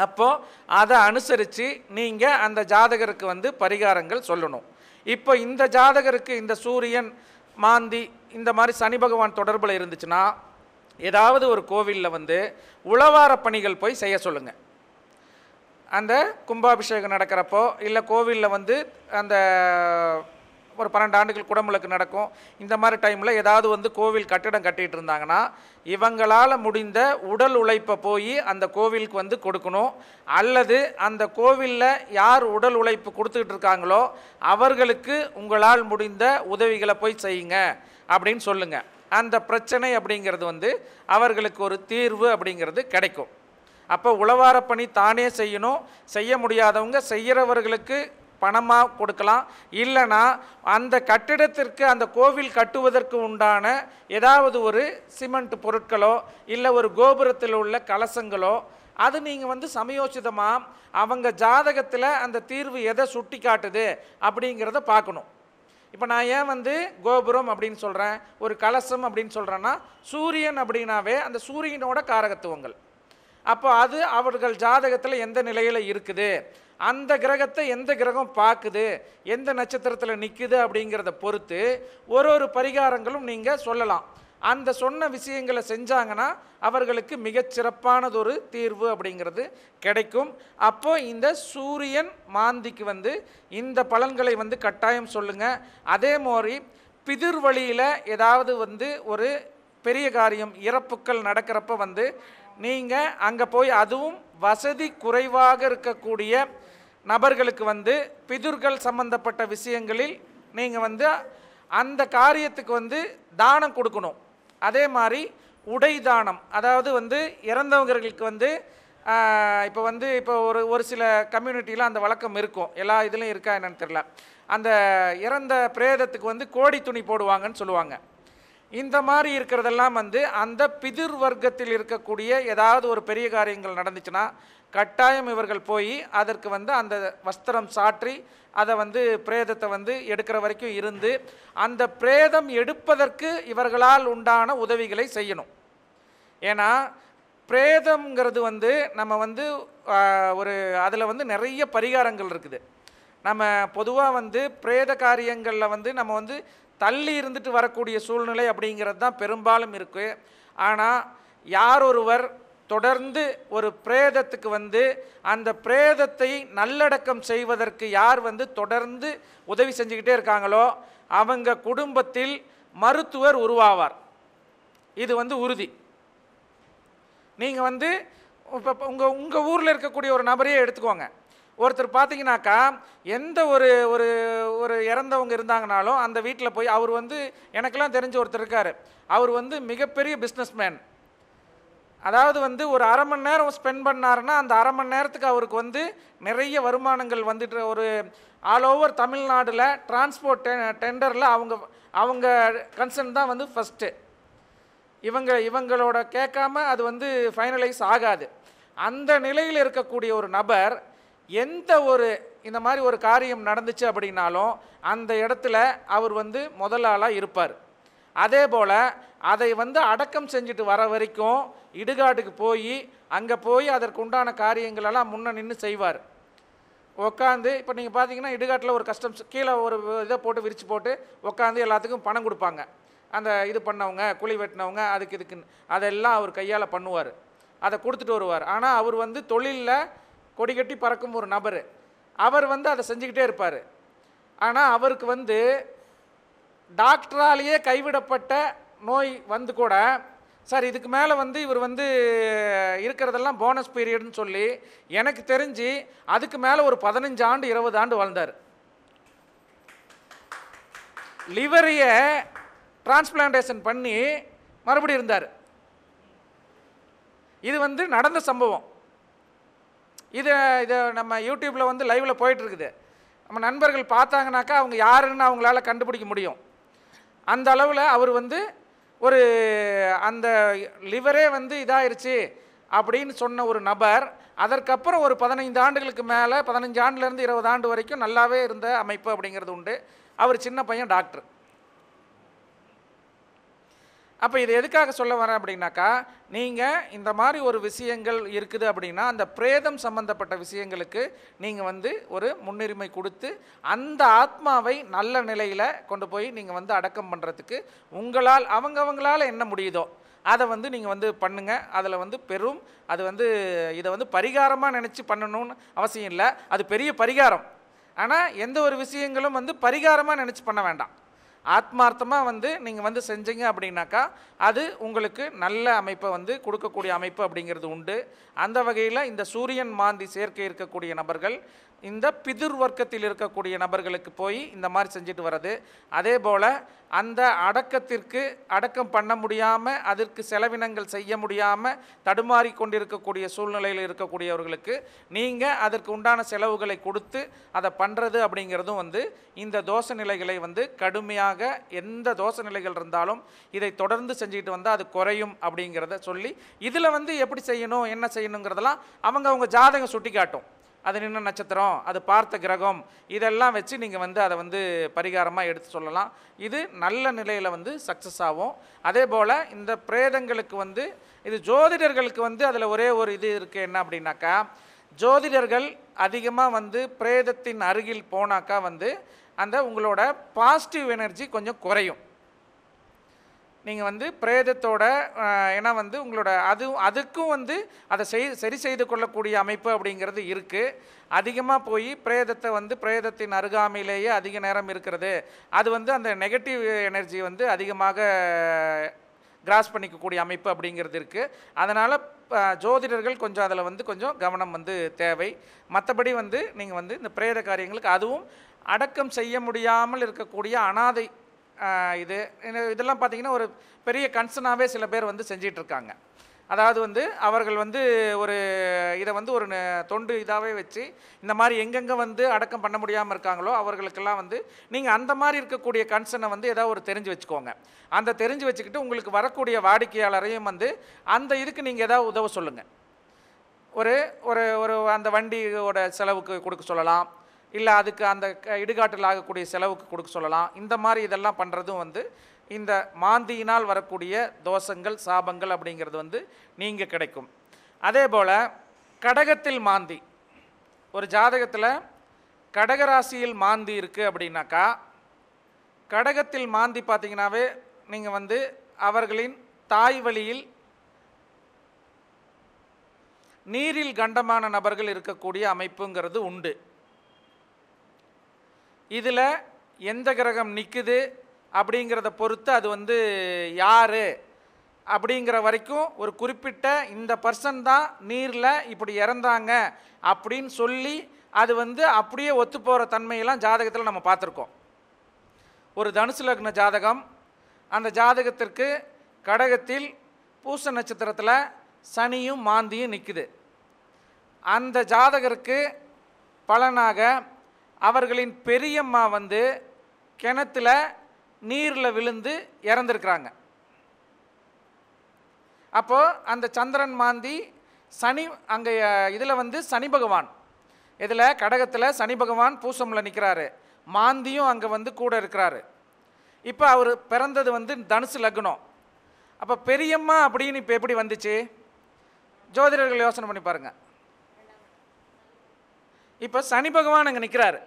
அப்போது அதை அனுசரித்து நீங்கள் அந்த ஜாதகருக்கு வந்து பரிகாரங்கள் சொல்லணும் இப்போ இந்த ஜாதகருக்கு இந்த சூரியன் மாந்தி இந்த மாதிரி சனி பகவான் தொடர்பில் இருந்துச்சுன்னா ஏதாவது ஒரு கோவிலில் வந்து உளவார பணிகள் போய் செய்ய சொல்லுங்கள் அந்த கும்பாபிஷேகம் நடக்கிறப்போ இல்லை கோவிலில் வந்து அந்த ஒரு பன்னெண்டு ஆண்டுகள் குடமுழுக்கு நடக்கும் இந்த மாதிரி டைமில் ஏதாவது வந்து கோவில் கட்டிடம் கட்டிகிட்டு இருந்தாங்கன்னா இவங்களால் முடிந்த உடல் உழைப்பை போய் அந்த கோவிலுக்கு வந்து கொடுக்கணும் அல்லது அந்த கோவிலில் யார் உடல் உழைப்பு கொடுத்துக்கிட்டு இருக்காங்களோ அவர்களுக்கு உங்களால் முடிந்த உதவிகளை போய் செய்யுங்க அப்படின்னு சொல்லுங்கள் அந்த பிரச்சனை அப்படிங்கிறது வந்து அவர்களுக்கு ஒரு தீர்வு அப்படிங்கிறது கிடைக்கும் அப்போ உளவாரப்பணி பணி தானே செய்யணும் செய்ய முடியாதவங்க செய்கிறவர்களுக்கு பணமாக கொடுக்கலாம் இல்லைனா அந்த கட்டிடத்திற்கு அந்த கோவில் கட்டுவதற்கு உண்டான ஏதாவது ஒரு சிமெண்ட் பொருட்களோ இல்லை ஒரு கோபுரத்தில் உள்ள கலசங்களோ அது நீங்கள் வந்து சமயோசிதமாக அவங்க ஜாதகத்தில் அந்த தீர்வு எதை சுட்டி காட்டுது அப்படிங்கிறத பார்க்கணும் இப்போ நான் ஏன் வந்து கோபுரம் அப்படின்னு சொல்கிறேன் ஒரு கலசம் அப்படின்னு சொல்கிறேன்னா சூரியன் அப்படின்னாவே அந்த சூரியனோட காரகத்துவங்கள் அப்போ அது அவர்கள் ஜாதகத்தில் எந்த நிலையில் இருக்குது அந்த கிரகத்தை எந்த கிரகம் பார்க்குது எந்த நட்சத்திரத்தில் நிற்குது அப்படிங்கிறத பொறுத்து ஒரு ஒரு பரிகாரங்களும் நீங்கள் சொல்லலாம் அந்த சொன்ன விஷயங்களை செஞ்சாங்கன்னா அவர்களுக்கு மிகச்சிறப்பானதொரு தீர்வு அப்படிங்கிறது கிடைக்கும் அப்போது இந்த சூரியன் மாந்திக்கு வந்து இந்த பலன்களை வந்து கட்டாயம் சொல்லுங்கள் அதே மாதிரி பிதிர் வழியில் ஏதாவது வந்து ஒரு பெரிய காரியம் இறப்புக்கள் நடக்கிறப்ப வந்து நீங்கள் அங்கே போய் அதுவும் வசதி குறைவாக இருக்கக்கூடிய நபர்களுக்கு வந்து பிதுர்கள் சம்பந்தப்பட்ட விஷயங்களில் நீங்கள் வந்து அந்த காரியத்துக்கு வந்து தானம் கொடுக்கணும் அதே மாதிரி உடை தானம் அதாவது வந்து இறந்தவர்களுக்கு வந்து இப்போ வந்து இப்போ ஒரு ஒரு சில கம்யூனிட்டியில் அந்த வழக்கம் இருக்கும் எல்லா இதுலேயும் இருக்கா என்னென்னு தெரில அந்த இறந்த பிரேதத்துக்கு வந்து கோடி துணி போடுவாங்கன்னு சொல்லுவாங்க இந்த மாதிரி இருக்கிறதெல்லாம் வந்து அந்த பிதிர் வர்க்கத்தில் இருக்கக்கூடிய ஏதாவது ஒரு பெரிய காரியங்கள் நடந்துச்சுன்னா கட்டாயம் இவர்கள் போய் அதற்கு வந்து அந்த வஸ்திரம் சாற்றி அதை வந்து பிரேதத்தை வந்து எடுக்கிற வரைக்கும் இருந்து அந்த பிரேதம் எடுப்பதற்கு இவர்களால் உண்டான உதவிகளை செய்யணும் ஏன்னா பிரேதம்ங்கிறது வந்து நம்ம வந்து ஒரு அதில் வந்து நிறைய பரிகாரங்கள் இருக்குது நம்ம பொதுவாக வந்து பிரேத காரியங்களில் வந்து நம்ம வந்து தள்ளி இருந்துட்டு வரக்கூடிய சூழ்நிலை அப்படிங்கிறது தான் பெரும்பாலும் இருக்குது ஆனால் யார் ஒருவர் தொடர்ந்து ஒரு பிரேதத்துக்கு வந்து அந்த பிரேதத்தை நல்லடக்கம் செய்வதற்கு யார் வந்து தொடர்ந்து உதவி செஞ்சுக்கிட்டே இருக்காங்களோ அவங்க குடும்பத்தில் மருத்துவர் உருவாவார் இது வந்து உறுதி நீங்கள் வந்து இப்போ உங்கள் உங்கள் ஊரில் இருக்கக்கூடிய ஒரு நபரையே எடுத்துக்கோங்க ஒருத்தர் பார்த்தீங்கன்னாக்கா எந்த ஒரு ஒரு ஒரு இறந்தவங்க இருந்தாங்கனாலும் அந்த வீட்டில் போய் அவர் வந்து எனக்கெல்லாம் தெரிஞ்ச ஒருத்தர் இருக்கார் அவர் வந்து மிகப்பெரிய பிஸ்னஸ்மேன் அதாவது வந்து ஒரு அரை மணி நேரம் ஸ்பெண்ட் பண்ணாருன்னா அந்த அரை மணி நேரத்துக்கு அவருக்கு வந்து நிறைய வருமானங்கள் வந்துட்டு ஒரு ஆல் ஓவர் தமிழ்நாடில் டிரான்ஸ்போர்ட் டெண்டரில் அவங்க அவங்க கன்சர்ன் தான் வந்து ஃபஸ்ட்டு இவங்க இவங்களோட கேட்காம அது வந்து ஃபைனலைஸ் ஆகாது அந்த நிலையில் இருக்கக்கூடிய ஒரு நபர் எந்த ஒரு இந்த மாதிரி ஒரு காரியம் நடந்துச்சு அப்படின்னாலும் அந்த இடத்துல அவர் வந்து முதலாளாக இருப்பார் அதே போல் அதை வந்து அடக்கம் செஞ்சுட்டு வர வரைக்கும் இடுகாட்டுக்கு போய் அங்கே போய் அதற்கு உண்டான காரியங்களெல்லாம் முன்ன நின்று செய்வார் உட்காந்து இப்போ நீங்கள் பார்த்தீங்கன்னா இடுகாட்டில் ஒரு கஸ்டம்ஸ் கீழே ஒரு இதை போட்டு விரித்து போட்டு உட்காந்து எல்லாத்துக்கும் பணம் கொடுப்பாங்க அந்த இது பண்ணவங்க குழி வெட்டினவங்க அதுக்கு இதுக்குன்னு அதெல்லாம் அவர் கையால் பண்ணுவார் அதை கொடுத்துட்டு வருவார் ஆனால் அவர் வந்து தொழிலில் கொடி கட்டி பறக்கும் ஒரு நபர் அவர் வந்து அதை செஞ்சுக்கிட்டே இருப்பார் ஆனால் அவருக்கு வந்து டாக்டராலேயே கைவிடப்பட்ட நோய் வந்து கூட சார் இதுக்கு மேலே வந்து இவர் வந்து இருக்கிறதெல்லாம் போனஸ் பீரியட்னு சொல்லி எனக்கு தெரிஞ்சு அதுக்கு மேலே ஒரு பதினஞ்சு ஆண்டு இருபது ஆண்டு வாழ்ந்தார் லிவரியை டிரான்ஸ்பிளான்டேஷன் பண்ணி மறுபடியும் இருந்தார் இது வந்து நடந்த சம்பவம் இது இதை நம்ம யூடியூப்பில் வந்து லைவில் போயிட்டுருக்குது நம்ம நண்பர்கள் பார்த்தாங்கனாக்கா அவங்க யாருன்னு அவங்களால கண்டுபிடிக்க முடியும் அந்த அளவில் அவர் வந்து ஒரு அந்த லிவரே வந்து இதாயிருச்சு அப்படின்னு சொன்ன ஒரு நபர் அதற்கப்புறம் ஒரு பதினைந்து ஆண்டுகளுக்கு மேலே பதினஞ்சு ஆண்டுலேருந்து இருபது ஆண்டு வரைக்கும் நல்லாவே இருந்த அமைப்பு அப்படிங்கிறது உண்டு அவர் சின்ன பையன் டாக்டர் அப்போ இது எதுக்காக சொல்ல வரேன் அப்படின்னாக்கா நீங்கள் இந்த மாதிரி ஒரு விஷயங்கள் இருக்குது அப்படின்னா அந்த பிரேதம் சம்பந்தப்பட்ட விஷயங்களுக்கு நீங்கள் வந்து ஒரு முன்னுரிமை கொடுத்து அந்த ஆத்மாவை நல்ல நிலையில் கொண்டு போய் நீங்கள் வந்து அடக்கம் பண்ணுறதுக்கு உங்களால் அவங்கவங்களால் என்ன முடியுதோ அதை வந்து நீங்கள் வந்து பண்ணுங்கள் அதில் வந்து பெரும் அது வந்து இதை வந்து பரிகாரமாக நினச்சி பண்ணணும்னு அவசியம் இல்லை அது பெரிய பரிகாரம் ஆனால் எந்த ஒரு விஷயங்களும் வந்து பரிகாரமாக நினச்சி பண்ண வேண்டாம் ஆத்மார்த்தமாக வந்து நீங்கள் வந்து செஞ்சீங்க அப்படின்னாக்கா அது உங்களுக்கு நல்ல அமைப்பை வந்து கொடுக்கக்கூடிய அமைப்பு அப்படிங்கிறது உண்டு அந்த வகையில் இந்த சூரியன் மாந்தி சேர்க்கை இருக்கக்கூடிய நபர்கள் இந்த பிதிர் வர்க்கத்தில் இருக்கக்கூடிய நபர்களுக்கு போய் இந்த மாதிரி செஞ்சுட்டு வர்றது அதே போல் அந்த அடக்கத்திற்கு அடக்கம் பண்ண முடியாமல் அதற்கு செலவினங்கள் செய்ய முடியாமல் தடுமாறி கொண்டிருக்கக்கூடிய சூழ்நிலையில் இருக்கக்கூடியவர்களுக்கு நீங்கள் அதற்கு உண்டான செலவுகளை கொடுத்து அதை பண்ணுறது அப்படிங்கிறதும் வந்து இந்த தோச நிலைகளை வந்து கடுமையாக எந்த தோச நிலைகள் இருந்தாலும் இதை தொடர்ந்து செஞ்சுக்கிட்டு வந்தால் அது குறையும் அப்படிங்கிறத சொல்லி இதில் வந்து எப்படி செய்யணும் என்ன செய்யணுங்கிறதெல்லாம் அவங்க அவங்க ஜாதகம் சுட்டி காட்டும் அது நின்ன நட்சத்திரம் அது பார்த்த கிரகம் இதெல்லாம் வச்சு நீங்கள் வந்து அதை வந்து பரிகாரமாக எடுத்து சொல்லலாம் இது நல்ல நிலையில் வந்து சக்ஸஸ் ஆகும் அதே போல் இந்த பிரேதங்களுக்கு வந்து இது ஜோதிடர்களுக்கு வந்து அதில் ஒரே ஒரு இது இருக்குது என்ன அப்படின்னாக்கா ஜோதிடர்கள் அதிகமாக வந்து பிரேதத்தின் அருகில் போனாக்கா வந்து அந்த உங்களோட பாசிட்டிவ் எனர்ஜி கொஞ்சம் குறையும் நீங்கள் வந்து பிரேதத்தோட ஏன்னா வந்து உங்களோட அதுவும் அதுக்கும் வந்து அதை செய் சரி செய்து கொள்ளக்கூடிய அமைப்பு அப்படிங்கிறது இருக்குது அதிகமாக போய் பிரேதத்தை வந்து பிரேதத்தின் அருகாமையிலேயே அதிக நேரம் இருக்கிறது அது வந்து அந்த நெகட்டிவ் எனர்ஜி வந்து அதிகமாக கிராஸ் பண்ணிக்கக்கூடிய அமைப்பு அப்படிங்கிறது இருக்குது அதனால் ஜோதிடர்கள் கொஞ்சம் அதில் வந்து கொஞ்சம் கவனம் வந்து தேவை மற்றபடி வந்து நீங்கள் வந்து இந்த பிரேத காரியங்களுக்கு அதுவும் அடக்கம் செய்ய முடியாமல் இருக்கக்கூடிய அனாதை இது இதெல்லாம் பார்த்திங்கன்னா ஒரு பெரிய கன்சர்னாகவே சில பேர் வந்து செஞ்சிகிட்ருக்காங்க அதாவது வந்து அவர்கள் வந்து ஒரு இதை வந்து ஒரு தொண்டு இதாகவே வச்சு இந்த மாதிரி எங்கெங்கே வந்து அடக்கம் பண்ண முடியாமல் இருக்காங்களோ அவர்களுக்கெல்லாம் வந்து நீங்கள் அந்த மாதிரி இருக்கக்கூடிய கன்சர்னை வந்து ஏதாவது ஒரு தெரிஞ்சு வச்சுக்கோங்க அந்த தெரிஞ்சு வச்சுக்கிட்டு உங்களுக்கு வரக்கூடிய வாடிக்கையாளரையும் வந்து அந்த இதுக்கு நீங்கள் ஏதாவது உதவ சொல்லுங்கள் ஒரு ஒரு ஒரு அந்த வண்டியோட செலவுக்கு கொடுக்க சொல்லலாம் இல்லை அதுக்கு அந்த இடுகாட்டில் ஆகக்கூடிய செலவுக்கு கொடுக்க சொல்லலாம் இந்த மாதிரி இதெல்லாம் பண்ணுறதும் வந்து இந்த மாந்தியினால் வரக்கூடிய தோஷங்கள் சாபங்கள் அப்படிங்கிறது வந்து நீங்கள் கிடைக்கும் அதே போல் கடகத்தில் மாந்தி ஒரு ஜாதகத்தில் கடகராசியில் மாந்தி இருக்குது அப்படின்னாக்கா கடகத்தில் மாந்தி பார்த்திங்கனாவே நீங்கள் வந்து அவர்களின் தாய் வழியில் நீரில் கண்டமான நபர்கள் இருக்கக்கூடிய அமைப்புங்கிறது உண்டு இதில் எந்த கிரகம் நிற்குது அப்படிங்கிறத பொறுத்து அது வந்து யார் அப்படிங்கிற வரைக்கும் ஒரு குறிப்பிட்ட இந்த பர்சன் தான் நீரில் இப்படி இறந்தாங்க அப்படின்னு சொல்லி அது வந்து அப்படியே ஒத்து போகிற தன்மையெல்லாம் ஜாதகத்தில் நம்ம பார்த்துருக்கோம் ஒரு தனுசு லக்ன ஜாதகம் அந்த ஜாதகத்திற்கு கடகத்தில் பூச நட்சத்திரத்தில் சனியும் மாந்தியும் நிற்குது அந்த ஜாதகருக்கு பலனாக அவர்களின் பெரியம்மா வந்து கிணத்துல நீரில் விழுந்து இறந்துருக்குறாங்க அப்போது அந்த சந்திரன் மாந்தி சனி அங்கே இதில் வந்து சனி பகவான் இதில் கடகத்தில் சனி பகவான் பூசமில் நிற்கிறாரு மாந்தியும் அங்கே வந்து கூட இருக்கிறாரு இப்போ அவர் பிறந்தது வந்து தனுசு லக்னம் அப்போ பெரியம்மா அப்படின்னு இப்போ எப்படி வந்துச்சு ஜோதிடர்கள் யோசனை பண்ணி பாருங்கள் இப்போ சனி பகவான் அங்கே நிற்கிறாரு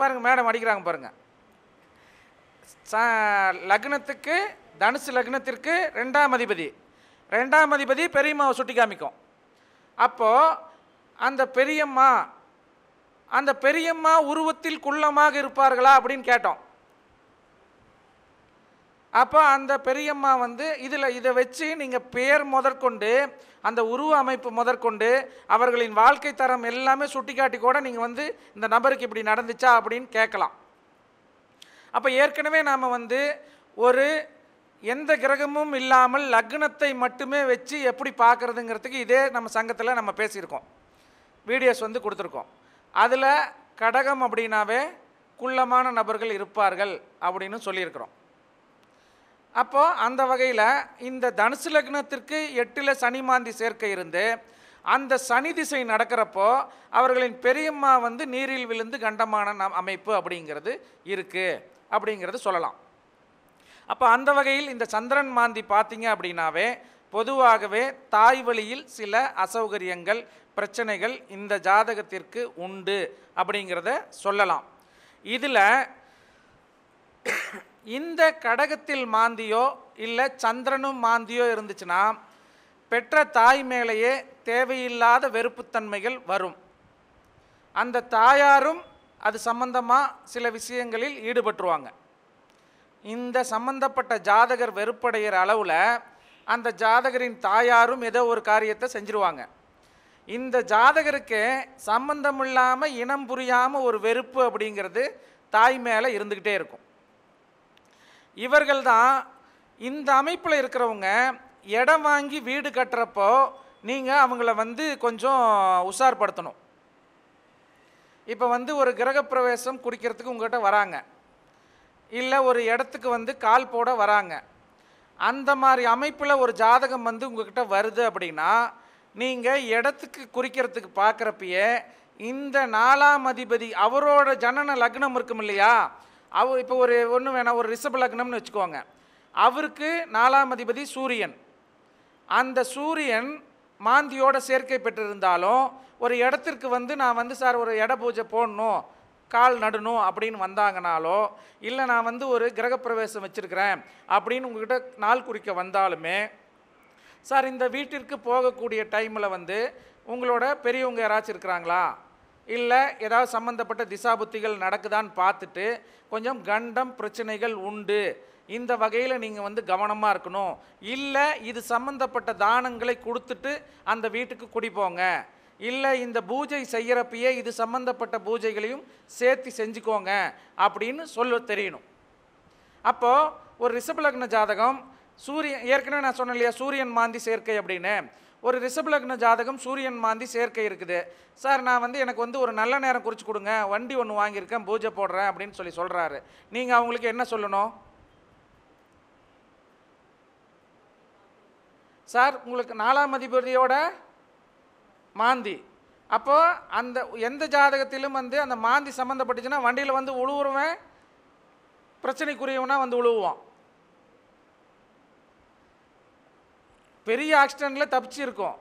பாருங்கள் மேடம் அடிக்கிறாங்க பாருங்கள் ச லக்னத்துக்கு தனுசு லக்னத்திற்கு ரெண்டாம் அதிபதி ரெண்டாம் அதிபதி பெரியம்மாவை சுட்டி காமிக்கும் அப்போது அந்த பெரியம்மா அந்த பெரியம்மா உருவத்தில் குள்ளமாக இருப்பார்களா அப்படின்னு கேட்டோம் அப்போ அந்த பெரியம்மா வந்து இதில் இதை வச்சு நீங்கள் பேர் முதற்கொண்டு அந்த உருவ அமைப்பு முதற்கொண்டு அவர்களின் வாழ்க்கை தரம் எல்லாமே சுட்டி காட்டி கூட நீங்கள் வந்து இந்த நபருக்கு இப்படி நடந்துச்சா அப்படின்னு கேட்கலாம் அப்போ ஏற்கனவே நாம் வந்து ஒரு எந்த கிரகமும் இல்லாமல் லக்னத்தை மட்டுமே வச்சு எப்படி பார்க்குறதுங்கிறதுக்கு இதே நம்ம சங்கத்தில் நம்ம பேசியிருக்கோம் வீடியோஸ் வந்து கொடுத்துருக்கோம் அதில் கடகம் அப்படின்னாவே குள்ளமான நபர்கள் இருப்பார்கள் அப்படின்னு சொல்லியிருக்கிறோம் அப்போது அந்த வகையில் இந்த தனுசு லக்னத்திற்கு எட்டில் சனி மாந்தி சேர்க்கை இருந்து அந்த சனி திசை நடக்கிறப்போ அவர்களின் பெரியம்மா வந்து நீரில் விழுந்து கண்டமான அமைப்பு அப்படிங்கிறது இருக்குது அப்படிங்கிறது சொல்லலாம் அப்போ அந்த வகையில் இந்த சந்திரன் மாந்தி பார்த்தீங்க அப்படின்னாவே பொதுவாகவே தாய் வழியில் சில அசௌகரியங்கள் பிரச்சனைகள் இந்த ஜாதகத்திற்கு உண்டு அப்படிங்கிறத சொல்லலாம் இதில் இந்த கடகத்தில் மாந்தியோ இல்லை சந்திரனும் மாந்தியோ இருந்துச்சுன்னா பெற்ற தாய் மேலேயே தேவையில்லாத வெறுப்புத்தன்மைகள் வரும் அந்த தாயாரும் அது சம்பந்தமாக சில விஷயங்களில் ஈடுபட்டுருவாங்க இந்த சம்பந்தப்பட்ட ஜாதகர் வெறுப்படைகிற அளவில் அந்த ஜாதகரின் தாயாரும் ஏதோ ஒரு காரியத்தை செஞ்சுருவாங்க இந்த ஜாதகருக்கு சம்பந்தம் இல்லாமல் இனம் புரியாமல் ஒரு வெறுப்பு அப்படிங்கிறது தாய் மேலே இருந்துக்கிட்டே இருக்கும் இவர்கள் தான் இந்த அமைப்பில் இருக்கிறவங்க இடம் வாங்கி வீடு கட்டுறப்போ நீங்கள் அவங்கள வந்து கொஞ்சம் உஷார்படுத்தணும் இப்போ வந்து ஒரு கிரகப்பிரவேசம் குடிக்கிறதுக்கு உங்கள்கிட்ட வராங்க இல்லை ஒரு இடத்துக்கு வந்து கால் போட வராங்க அந்த மாதிரி அமைப்பில் ஒரு ஜாதகம் வந்து உங்கள்கிட்ட வருது அப்படின்னா நீங்கள் இடத்துக்கு குறிக்கிறதுக்கு பார்க்குறப்பயே இந்த நாலாம் அதிபதி அவரோட ஜனன லக்னம் இருக்கும் இல்லையா அவர் இப்போ ஒரு ஒன்று வேணாம் ஒரு ரிஷப லக்னம்னு வச்சுக்கோங்க அவருக்கு நாலாம் அதிபதி சூரியன் அந்த சூரியன் மாந்தியோட சேர்க்கை பெற்றிருந்தாலும் ஒரு இடத்திற்கு வந்து நான் வந்து சார் ஒரு இட பூஜை போடணும் கால் நடணும் அப்படின்னு வந்தாங்கனாலோ இல்லை நான் வந்து ஒரு கிரகப்பிரவேசம் வச்சுருக்கிறேன் அப்படின்னு உங்ககிட்ட நாள் குறிக்க வந்தாலுமே சார் இந்த வீட்டிற்கு போகக்கூடிய டைமில் வந்து உங்களோட பெரியவங்க யாராச்சும் இருக்கிறாங்களா இல்லை ஏதாவது சம்மந்தப்பட்ட திசாபுத்திகள் நடக்குதான்னு பார்த்துட்டு கொஞ்சம் கண்டம் பிரச்சனைகள் உண்டு இந்த வகையில் நீங்கள் வந்து கவனமாக இருக்கணும் இல்லை இது சம்மந்தப்பட்ட தானங்களை கொடுத்துட்டு அந்த வீட்டுக்கு குடிப்போங்க இல்லை இந்த பூஜை செய்கிறப்பயே இது சம்மந்தப்பட்ட பூஜைகளையும் சேர்த்து செஞ்சுக்கோங்க அப்படின்னு சொல்ல தெரியணும் அப்போது ஒரு ரிஷபலக்ன ஜாதகம் சூரியன் ஏற்கனவே நான் சொன்னேன் இல்லையா சூரியன் மாந்தி சேர்க்கை அப்படின்னு ஒரு ரிஷபலக்ன ஜாதகம் சூரியன் மாந்தி சேர்க்கை இருக்குது சார் நான் வந்து எனக்கு வந்து ஒரு நல்ல நேரம் குறித்து கொடுங்க வண்டி ஒன்று வாங்கியிருக்கேன் பூஜை போடுறேன் அப்படின்னு சொல்லி சொல்கிறாரு நீங்கள் அவங்களுக்கு என்ன சொல்லணும் சார் உங்களுக்கு நாலாம் அதிபதியோட மாந்தி அப்போது அந்த எந்த ஜாதகத்திலும் வந்து அந்த மாந்தி சம்மந்தப்பட்டுச்சுன்னா வண்டியில் வந்து உழுவுறவன் பிரச்சனைக்குரியவனா வந்து உழுவுவான் பெரிய ஆக்சிடெண்ட்டில் தப்பிச்சிருக்கோம்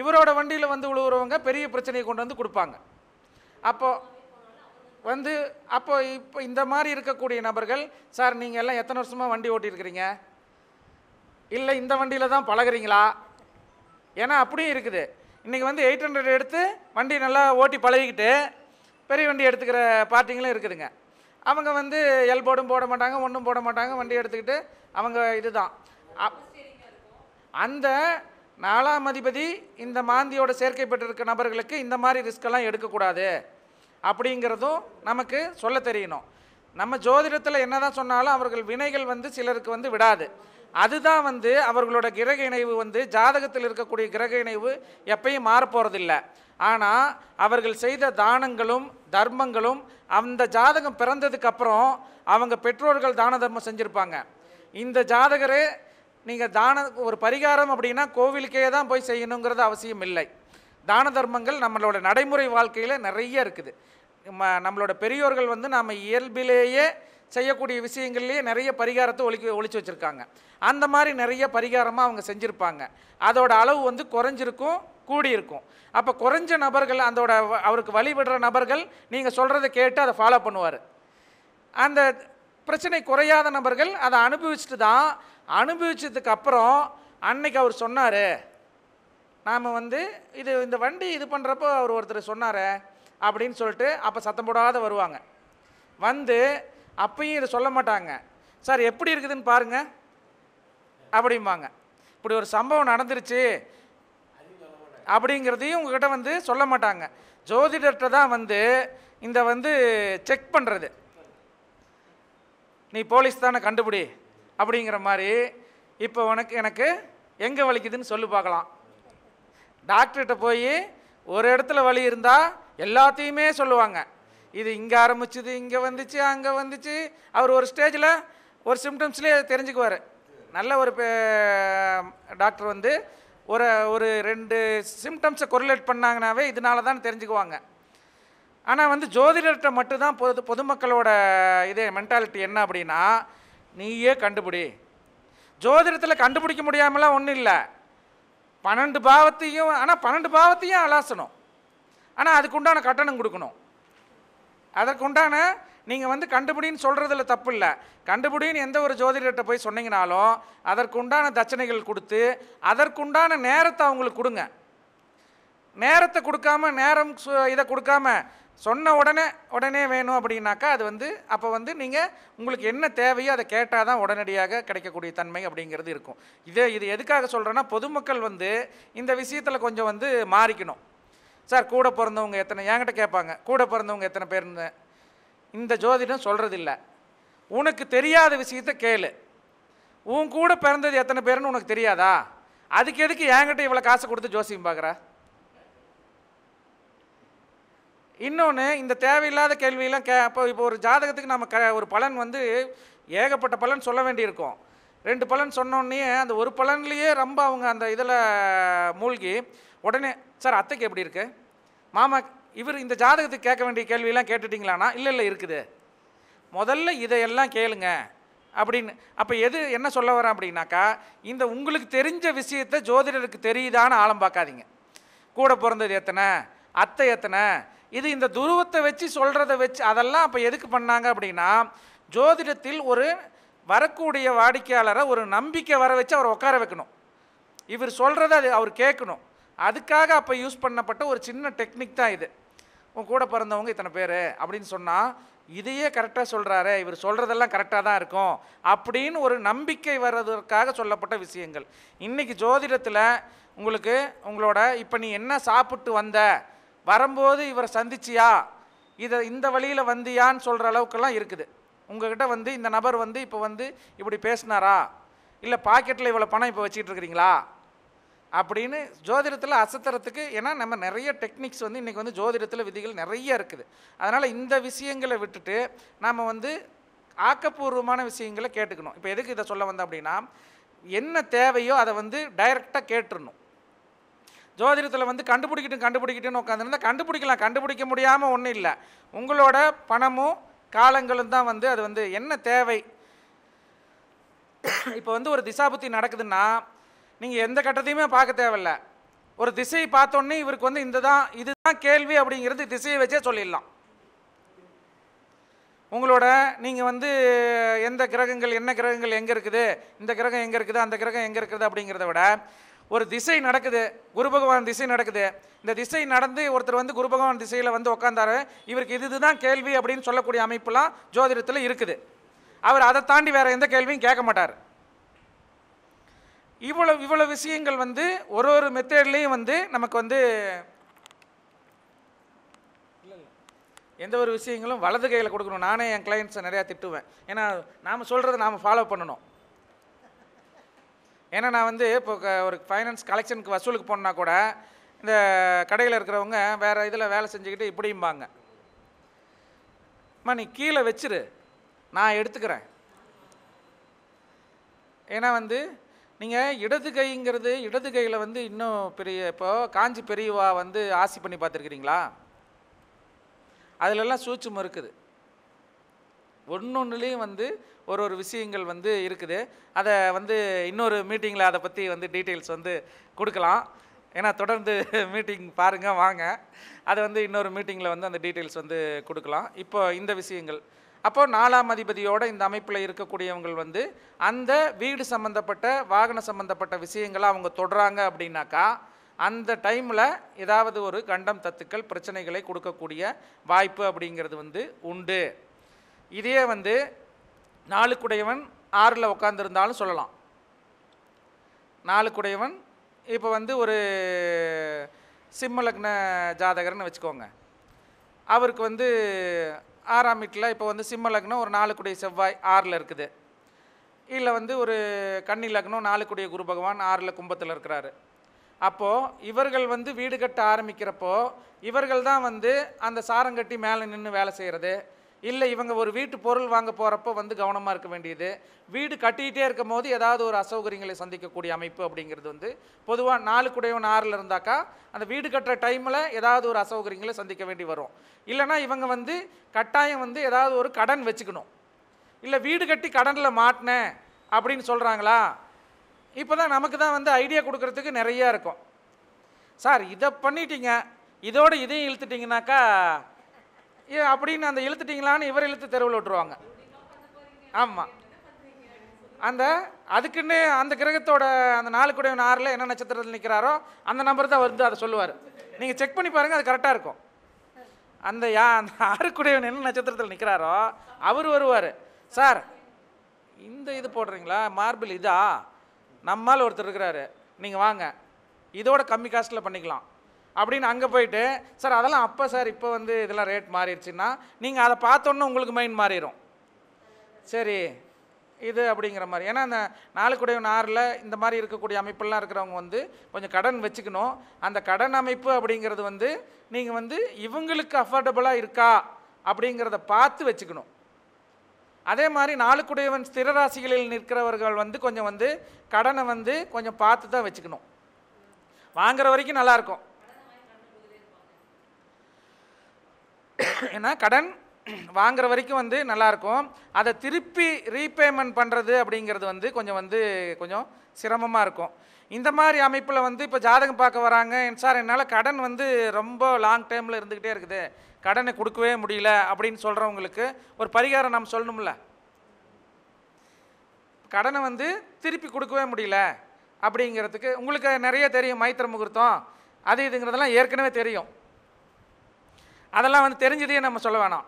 இவரோட வண்டியில் வந்து விழுவுறவங்க பெரிய பிரச்சனையை கொண்டு வந்து கொடுப்பாங்க அப்போ வந்து அப்போ இப்போ இந்த மாதிரி இருக்கக்கூடிய நபர்கள் சார் நீங்கள் எல்லாம் எத்தனை வருஷமாக வண்டி ஓட்டியிருக்கிறீங்க இல்லை இந்த வண்டியில் தான் பழகிறீங்களா ஏன்னா அப்படியும் இருக்குது இன்றைக்கி வந்து எயிட் ஹண்ட்ரட் எடுத்து வண்டி நல்லா ஓட்டி பழகிக்கிட்டு பெரிய வண்டி எடுத்துக்கிற பார்ட்டிங்களும் இருக்குதுங்க அவங்க வந்து எல்போர்டும் போட மாட்டாங்க ஒன்றும் போட மாட்டாங்க வண்டி எடுத்துக்கிட்டு அவங்க இதுதான் அப் அந்த நாலாம் அதிபதி இந்த மாந்தியோட சேர்க்கை பெற்றிருக்க நபர்களுக்கு இந்த மாதிரி ரிஸ்கெல்லாம் எடுக்கக்கூடாது அப்படிங்கிறதும் நமக்கு சொல்ல தெரியணும் நம்ம ஜோதிடத்தில் என்ன தான் சொன்னாலும் அவர்கள் வினைகள் வந்து சிலருக்கு வந்து விடாது அதுதான் வந்து அவர்களோட கிரக இணைவு வந்து ஜாதகத்தில் இருக்கக்கூடிய கிரக இணைவு எப்பயும் மாறப்போகிறதில்ல ஆனால் அவர்கள் செய்த தானங்களும் தர்மங்களும் அந்த ஜாதகம் பிறந்ததுக்கப்புறம் அவங்க பெற்றோர்கள் தான தர்மம் செஞ்சுருப்பாங்க இந்த ஜாதகரே நீங்கள் தான ஒரு பரிகாரம் அப்படின்னா கோவிலுக்கே தான் போய் செய்யணுங்கிறது அவசியம் இல்லை தான தர்மங்கள் நம்மளோட நடைமுறை வாழ்க்கையில் நிறைய இருக்குது நம்மளோட பெரியோர்கள் வந்து நாம் இயல்பிலேயே செய்யக்கூடிய விஷயங்கள்லேயே நிறைய பரிகாரத்தை ஒழிக்க ஒழிச்சு வச்சுருக்காங்க அந்த மாதிரி நிறைய பரிகாரமாக அவங்க செஞ்சுருப்பாங்க அதோட அளவு வந்து குறைஞ்சிருக்கும் கூடியிருக்கும் அப்போ குறைஞ்ச நபர்கள் அதோட அவருக்கு வழிபடுற நபர்கள் நீங்கள் சொல்கிறத கேட்டு அதை ஃபாலோ பண்ணுவார் அந்த பிரச்சனை குறையாத நபர்கள் அதை அனுபவிச்சுட்டு தான் அனுபவிச்சதுக்கு அப்புறம் அன்னைக்கு அவர் சொன்னார் நாம் வந்து இது இந்த வண்டி இது பண்ணுறப்போ அவர் ஒருத்தர் சொன்னார் அப்படின்னு சொல்லிட்டு அப்போ சத்தம் போடாத வருவாங்க வந்து அப்பயும் இதை சொல்ல மாட்டாங்க சார் எப்படி இருக்குதுன்னு பாருங்க அப்படிம்பாங்க இப்படி ஒரு சம்பவம் நடந்துருச்சு அப்படிங்கிறதையும் உங்ககிட்ட வந்து சொல்ல மாட்டாங்க ஜோதிடர்கிட்ட தான் வந்து இந்த வந்து செக் பண்ணுறது நீ போலீஸ் தானே கண்டுபிடி அப்படிங்கிற மாதிரி இப்போ உனக்கு எனக்கு எங்கே வலிக்குதுன்னு சொல்லி பார்க்கலாம் டாக்டர்கிட்ட போய் ஒரு இடத்துல வலி இருந்தால் எல்லாத்தையுமே சொல்லுவாங்க இது இங்கே ஆரம்பிச்சுது இங்கே வந்துச்சு அங்கே வந்துச்சு அவர் ஒரு ஸ்டேஜில் ஒரு சிம்டம்ஸ்லேயே தெரிஞ்சுக்குவார் நல்ல ஒரு டாக்டர் வந்து ஒரு ஒரு ரெண்டு சிம்டம்ஸை கொரிலேட் பண்ணாங்கனாவே இதனால தான் தெரிஞ்சுக்குவாங்க ஆனால் வந்து ஜோதிடர்கிட்ட மட்டும்தான் பொது பொதுமக்களோட இதே மென்டாலிட்டி என்ன அப்படின்னா நீயே கண்டுபிடி ஜோதிடத்தில் கண்டுபிடிக்க முடியாமலாம் ஒன்றும் இல்லை பன்னெண்டு பாவத்தையும் ஆனால் பன்னெண்டு பாவத்தையும் அலாசணும் ஆனால் அதுக்குண்டான கட்டணம் கொடுக்கணும் அதற்குண்டான நீங்கள் வந்து கண்டுபிடின்னு சொல்கிறதுல தப்பு இல்லை கண்டுபிடின்னு எந்த ஒரு ஜோதிடர்கிட்ட போய் சொன்னீங்கனாலும் அதற்குண்டான தட்சணைகள் கொடுத்து அதற்குண்டான நேரத்தை அவங்களுக்கு கொடுங்க நேரத்தை கொடுக்காம நேரம் இதை கொடுக்காம சொன்ன உடனே உடனே வேணும் அப்படின்னாக்கா அது வந்து அப்போ வந்து நீங்கள் உங்களுக்கு என்ன தேவையோ அதை கேட்டால் தான் உடனடியாக கிடைக்கக்கூடிய தன்மை அப்படிங்கிறது இருக்கும் இதே இது எதுக்காக சொல்கிறேன்னா பொதுமக்கள் வந்து இந்த விஷயத்தில் கொஞ்சம் வந்து மாறிக்கணும் சார் கூட பிறந்தவங்க எத்தனை என்கிட்ட கேட்பாங்க கூட பிறந்தவங்க எத்தனை பேர் இந்த ஜோதிடம் சொல்கிறதில்ல உனக்கு தெரியாத விஷயத்த கேளு உன் கூட பிறந்தது எத்தனை பேருன்னு உனக்கு தெரியாதா அதுக்கு எதுக்கு என்கிட்ட இவ்வளோ காசு கொடுத்து ஜோசியம் பார்க்குறா இன்னொன்று இந்த தேவையில்லாத கேள்வியெல்லாம் கே அப்போ இப்போ ஒரு ஜாதகத்துக்கு நம்ம க ஒரு பலன் வந்து ஏகப்பட்ட பலன் சொல்ல வேண்டியிருக்கும் ரெண்டு பலன் சொன்னோடனே அந்த ஒரு பலன்லேயே ரொம்ப அவங்க அந்த இதில் மூழ்கி உடனே சார் அத்தைக்கு எப்படி இருக்கு மாமா இவர் இந்த ஜாதகத்துக்கு கேட்க வேண்டிய கேள்வியெல்லாம் கேட்டுட்டிங்களானா இல்லை இல்லை இருக்குது முதல்ல இதையெல்லாம் கேளுங்க அப்படின்னு அப்போ எது என்ன சொல்ல வரேன் அப்படின்னாக்கா இந்த உங்களுக்கு தெரிஞ்ச விஷயத்தை ஜோதிடருக்கு தெரியுதான்னு ஆழம் பார்க்காதீங்க கூட பிறந்தது எத்தனை அத்தை எத்தனை இது இந்த துருவத்தை வச்சு சொல்கிறத வச்சு அதெல்லாம் அப்போ எதுக்கு பண்ணாங்க அப்படின்னா ஜோதிடத்தில் ஒரு வரக்கூடிய வாடிக்கையாளரை ஒரு நம்பிக்கை வர வச்சு அவர் உட்கார வைக்கணும் இவர் சொல்கிறத அது அவர் கேட்கணும் அதுக்காக அப்போ யூஸ் பண்ணப்பட்ட ஒரு சின்ன டெக்னிக் தான் இது உன் கூட பிறந்தவங்க இத்தனை பேர் அப்படின்னு சொன்னால் இதையே கரெக்டாக சொல்கிறாரு இவர் சொல்கிறதெல்லாம் கரெக்டாக தான் இருக்கும் அப்படின்னு ஒரு நம்பிக்கை வர்றதற்காக சொல்லப்பட்ட விஷயங்கள் இன்றைக்கி ஜோதிடத்தில் உங்களுக்கு உங்களோட இப்போ நீ என்ன சாப்பிட்டு வந்த வரும்போது இவரை சந்திச்சியா இதை இந்த வழியில் வந்தியான்னு சொல்கிற அளவுக்கெல்லாம் இருக்குது உங்ககிட்ட வந்து இந்த நபர் வந்து இப்போ வந்து இப்படி பேசினாரா இல்லை பாக்கெட்டில் இவ்வளோ பணம் இப்போ வச்சுட்டு இருக்கிறீங்களா அப்படின்னு ஜோதிடத்தில் அசத்துறதுக்கு ஏன்னா நம்ம நிறைய டெக்னிக்ஸ் வந்து இன்றைக்கி வந்து ஜோதிடத்தில் விதிகள் நிறைய இருக்குது அதனால் இந்த விஷயங்களை விட்டுட்டு நாம் வந்து ஆக்கப்பூர்வமான விஷயங்களை கேட்டுக்கணும் இப்போ எதுக்கு இதை சொல்ல வந்தோம் அப்படின்னா என்ன தேவையோ அதை வந்து டைரெக்டாக கேட்டுடணும் ஜோதிடத்தில் வந்து கண்டுபிடிக்கட்டும் கண்டுபிடிக்கிட்டுன்னு உட்காந்துருந்தா கண்டுபிடிக்கலாம் கண்டுபிடிக்க முடியாமல் ஒன்றும் இல்லை உங்களோட பணமும் காலங்களும் தான் வந்து அது வந்து என்ன தேவை இப்போ வந்து ஒரு திசாபுத்தி நடக்குதுன்னா நீங்கள் எந்த கட்டத்தையுமே பார்க்க தேவையில்ல ஒரு திசையை பார்த்தோன்னே இவருக்கு வந்து இந்த தான் இதுதான் கேள்வி அப்படிங்கிறது திசையை வச்சே சொல்லிடலாம் உங்களோட நீங்கள் வந்து எந்த கிரகங்கள் என்ன கிரகங்கள் எங்கே இருக்குது இந்த கிரகம் எங்கே இருக்குது அந்த கிரகம் எங்கே இருக்குது அப்படிங்கிறத விட ஒரு திசை நடக்குது குரு பகவான் திசை நடக்குது இந்த திசை நடந்து ஒருத்தர் வந்து குரு பகவான் திசையில் வந்து உட்காந்தாரு இவருக்கு இது இதுதான் கேள்வி அப்படின்னு சொல்லக்கூடிய அமைப்புலாம் ஜோதிடத்தில் இருக்குது அவர் அதை தாண்டி வேறு எந்த கேள்வியும் கேட்க மாட்டார் இவ்வளோ இவ்வளோ விஷயங்கள் வந்து ஒரு ஒரு மெத்தேட்லேயும் வந்து நமக்கு வந்து எந்த ஒரு விஷயங்களும் வலது கையில் கொடுக்கணும் நானே என் கிளைண்ட்ஸை நிறையா திட்டுவேன் ஏன்னா நாம் சொல்கிறத நாம் ஃபாலோ பண்ணணும் ஏன்னா நான் வந்து இப்போ ஒரு ஃபைனான்ஸ் கலெக்ஷனுக்கு வசூலுக்கு போனால் கூட இந்த கடையில் இருக்கிறவங்க வேறு இதில் வேலை செஞ்சுக்கிட்டு இப்படிம்பாங்க அம்மா நீ கீழே வச்சிரு நான் எடுத்துக்கிறேன் ஏன்னா வந்து நீங்கள் இடது கைங்கிறது இடது கையில் வந்து இன்னும் பெரிய இப்போது காஞ்சி பெரியவா வந்து ஆசி பண்ணி பார்த்துருக்குறீங்களா அதிலெல்லாம் சூட்சம் இருக்குது ஒன்று ஒன்றுலேயும் வந்து ஒரு ஒரு விஷயங்கள் வந்து இருக்குது அதை வந்து இன்னொரு மீட்டிங்கில் அதை பற்றி வந்து டீட்டெயில்ஸ் வந்து கொடுக்கலாம் ஏன்னா தொடர்ந்து மீட்டிங் பாருங்கள் வாங்க அதை வந்து இன்னொரு மீட்டிங்கில் வந்து அந்த டீட்டெயில்ஸ் வந்து கொடுக்கலாம் இப்போ இந்த விஷயங்கள் அப்போது நாலாம் அதிபதியோட இந்த அமைப்பில் இருக்கக்கூடியவங்கள் வந்து அந்த வீடு சம்மந்தப்பட்ட வாகன சம்மந்தப்பட்ட விஷயங்களை அவங்க தொடுறாங்க அப்படின்னாக்கா அந்த டைமில் ஏதாவது ஒரு கண்டம் தத்துக்கள் பிரச்சனைகளை கொடுக்கக்கூடிய வாய்ப்பு அப்படிங்கிறது வந்து உண்டு இதே வந்து நாலுக்குடையவன் ஆறில் உட்காந்துருந்தாலும் சொல்லலாம் நாலுக்குடையவன் இப்போ வந்து ஒரு சிம்மலக்ன ஜாதகர்னு வச்சுக்கோங்க அவருக்கு வந்து ஆறாம் வீட்டில் இப்போ வந்து சிம்ம லக்னம் ஒரு குடைய செவ்வாய் ஆறில் இருக்குது இல்லை வந்து ஒரு கன்னி லக்னம் நாலுக்குடைய குரு பகவான் ஆறில் கும்பத்தில் இருக்கிறாரு அப்போது இவர்கள் வந்து வீடு கட்ட ஆரம்பிக்கிறப்போ இவர்கள் தான் வந்து அந்த சாரங்கட்டி மேலே நின்று வேலை செய்கிறது இல்லை இவங்க ஒரு வீட்டு பொருள் வாங்க போகிறப்ப வந்து கவனமாக இருக்க வேண்டியது வீடு கட்டிக்கிட்டே இருக்கும் போது ஏதாவது ஒரு அசௌகரியங்களை சந்திக்கக்கூடிய அமைப்பு அப்படிங்கிறது வந்து பொதுவாக நாலு குடையவன் ஆறில் இருந்தாக்கா அந்த வீடு கட்டுற டைமில் ஏதாவது ஒரு அசௌகரியங்களை சந்திக்க வேண்டி வரும் இல்லைனா இவங்க வந்து கட்டாயம் வந்து ஏதாவது ஒரு கடன் வச்சுக்கணும் இல்லை வீடு கட்டி கடனில் மாட்டினேன் அப்படின்னு சொல்கிறாங்களா இப்போ தான் நமக்கு தான் வந்து ஐடியா கொடுக்கறதுக்கு நிறையா இருக்கும் சார் இதை பண்ணிட்டீங்க இதோடு இதையும் இழுத்துட்டிங்கனாக்கா அப்படின்னு அந்த இழுத்துட்டிங்களான்னு இவர் இழுத்து தெருவில் விட்டுருவாங்க ஆமாம் அந்த அதுக்குன்னு அந்த கிரகத்தோட அந்த நாலு குடையவன் ஆறில் என்ன நட்சத்திரத்தில் நிற்கிறாரோ அந்த நம்பர் தான் வந்து அதை சொல்லுவார் நீங்கள் செக் பண்ணி பாருங்கள் அது கரெக்டாக இருக்கும் அந்த யா அந்த ஆறுக்குடையவன் என்ன நட்சத்திரத்தில் நிற்கிறாரோ அவர் வருவார் சார் இந்த இது போடுறீங்களா மார்பிள் இதா நம்மால் ஒருத்தர் இருக்கிறாரு நீங்கள் வாங்க இதோட கம்மி காஸ்ட்டில் பண்ணிக்கலாம் அப்படின்னு அங்கே போயிட்டு சார் அதெல்லாம் அப்போ சார் இப்போ வந்து இதெல்லாம் ரேட் மாறிடுச்சுன்னா நீங்கள் அதை பார்த்தோன்னே உங்களுக்கு மைண்ட் மாறிடும் சரி இது அப்படிங்கிற மாதிரி ஏன்னா அந்த நாளுக்குடைய நாரில் இந்த மாதிரி இருக்கக்கூடிய அமைப்பெல்லாம் இருக்கிறவங்க வந்து கொஞ்சம் கடன் வச்சுக்கணும் அந்த கடன் அமைப்பு அப்படிங்கிறது வந்து நீங்கள் வந்து இவங்களுக்கு அஃபோர்டபுளாக இருக்கா அப்படிங்கிறத பார்த்து வச்சுக்கணும் அதே மாதிரி நாளுக்குடையவன் ஸ்திர ராசிகளில் நிற்கிறவர்கள் வந்து கொஞ்சம் வந்து கடனை வந்து கொஞ்சம் பார்த்து தான் வச்சுக்கணும் வாங்குற வரைக்கும் நல்லாயிருக்கும் ஏன்னா கடன் வாங்குற வரைக்கும் வந்து நல்லாயிருக்கும் அதை திருப்பி ரீபேமெண்ட் பண்ணுறது அப்படிங்கிறது வந்து கொஞ்சம் வந்து கொஞ்சம் சிரமமாக இருக்கும் இந்த மாதிரி அமைப்பில் வந்து இப்போ ஜாதகம் பார்க்க வராங்க சார் என்னால் கடன் வந்து ரொம்ப லாங் டைமில் இருந்துக்கிட்டே இருக்குது கடனை கொடுக்கவே முடியல அப்படின்னு சொல்கிறவங்களுக்கு ஒரு பரிகாரம் நாம் சொல்லணும்ல கடனை வந்து திருப்பி கொடுக்கவே முடியல அப்படிங்கிறதுக்கு உங்களுக்கு நிறைய தெரியும் மைத்திர முகூர்த்தம் அது இதுங்கிறதெல்லாம் ஏற்கனவே தெரியும் அதெல்லாம் வந்து தெரிஞ்சதையே நம்ம சொல்ல வேணாம்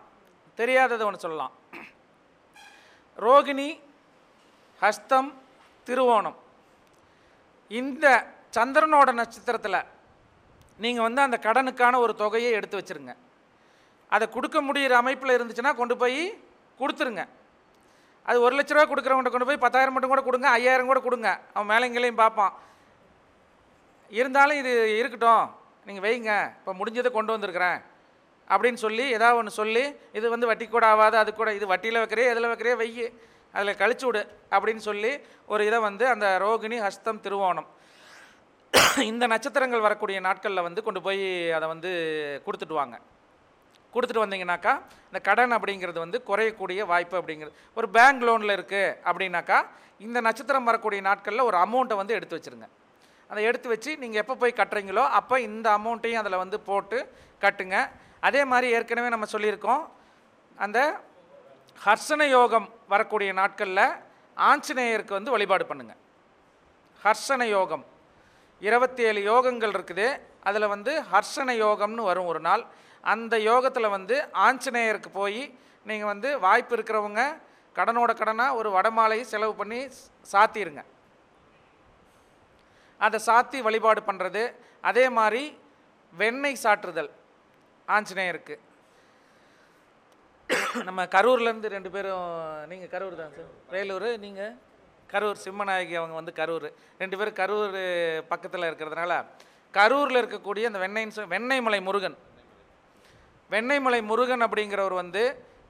தெரியாததை ஒன்று சொல்லலாம் ரோகிணி ஹஸ்தம் திருவோணம் இந்த சந்திரனோட நட்சத்திரத்தில் நீங்கள் வந்து அந்த கடனுக்கான ஒரு தொகையை எடுத்து வச்சுருங்க அதை கொடுக்க முடிகிற அமைப்பில் இருந்துச்சுன்னா கொண்டு போய் கொடுத்துருங்க அது ஒரு லட்ச ரூபா கொடுக்குறவங்கள்ட்ட கொண்டு போய் பத்தாயிரம் மட்டும் கூட கொடுங்க ஐயாயிரம் கூட கொடுங்க அவன் மேலே இங்கேயும் பார்ப்பான் இருந்தாலும் இது இருக்கட்டும் நீங்கள் வைங்க இப்போ முடிஞ்சதை கொண்டு வந்திருக்கிறேன் அப்படின்னு சொல்லி ஏதாவது ஒன்று சொல்லி இது வந்து வட்டி கூட ஆகாது அது கூட இது வட்டியில் வைக்கிறே எதில் வைக்கிறே வெய்யி அதில் கழிச்சு விடு அப்படின்னு சொல்லி ஒரு இதை வந்து அந்த ரோகிணி ஹஸ்தம் திருவோணம் இந்த நட்சத்திரங்கள் வரக்கூடிய நாட்களில் வந்து கொண்டு போய் அதை வந்து கொடுத்துட்டு வாங்க கொடுத்துட்டு வந்தீங்கனாக்கா இந்த கடன் அப்படிங்கிறது வந்து குறையக்கூடிய வாய்ப்பு அப்படிங்கிறது ஒரு பேங்க் லோனில் இருக்குது அப்படின்னாக்கா இந்த நட்சத்திரம் வரக்கூடிய நாட்களில் ஒரு அமௌண்ட்டை வந்து எடுத்து வச்சுருங்க அதை எடுத்து வச்சு நீங்கள் எப்போ போய் கட்டுறீங்களோ அப்போ இந்த அமௌண்ட்டையும் அதில் வந்து போட்டு கட்டுங்க அதே மாதிரி ஏற்கனவே நம்ம சொல்லியிருக்கோம் அந்த ஹர்ஷன யோகம் வரக்கூடிய நாட்களில் ஆஞ்சநேயருக்கு வந்து வழிபாடு பண்ணுங்கள் ஹர்ஷன யோகம் இருபத்தி ஏழு யோகங்கள் இருக்குது அதில் வந்து ஹர்ஷன யோகம்னு வரும் ஒரு நாள் அந்த யோகத்தில் வந்து ஆஞ்சநேயருக்கு போய் நீங்கள் வந்து வாய்ப்பு இருக்கிறவங்க கடனோட கடனாக ஒரு வடமாலையை செலவு பண்ணி சாத்திடுங்க அதை சாத்தி வழிபாடு பண்ணுறது அதே மாதிரி வெண்ணெய் சாற்றுதல் ஆஞ்சநேயருக்கு நம்ம கரூர்லேருந்து ரெண்டு பேரும் நீங்கள் கரூர் தான் சார் வேலூர் நீங்கள் கரூர் சிம்மநாயகி அவங்க வந்து கரூர் ரெண்டு பேரும் கரூர் பக்கத்தில் இருக்கிறதுனால கரூரில் இருக்கக்கூடிய அந்த வெண்ணெய் வெண்ணெய்மலை முருகன் வெண்ணெய்மலை முருகன் அப்படிங்கிறவர் வந்து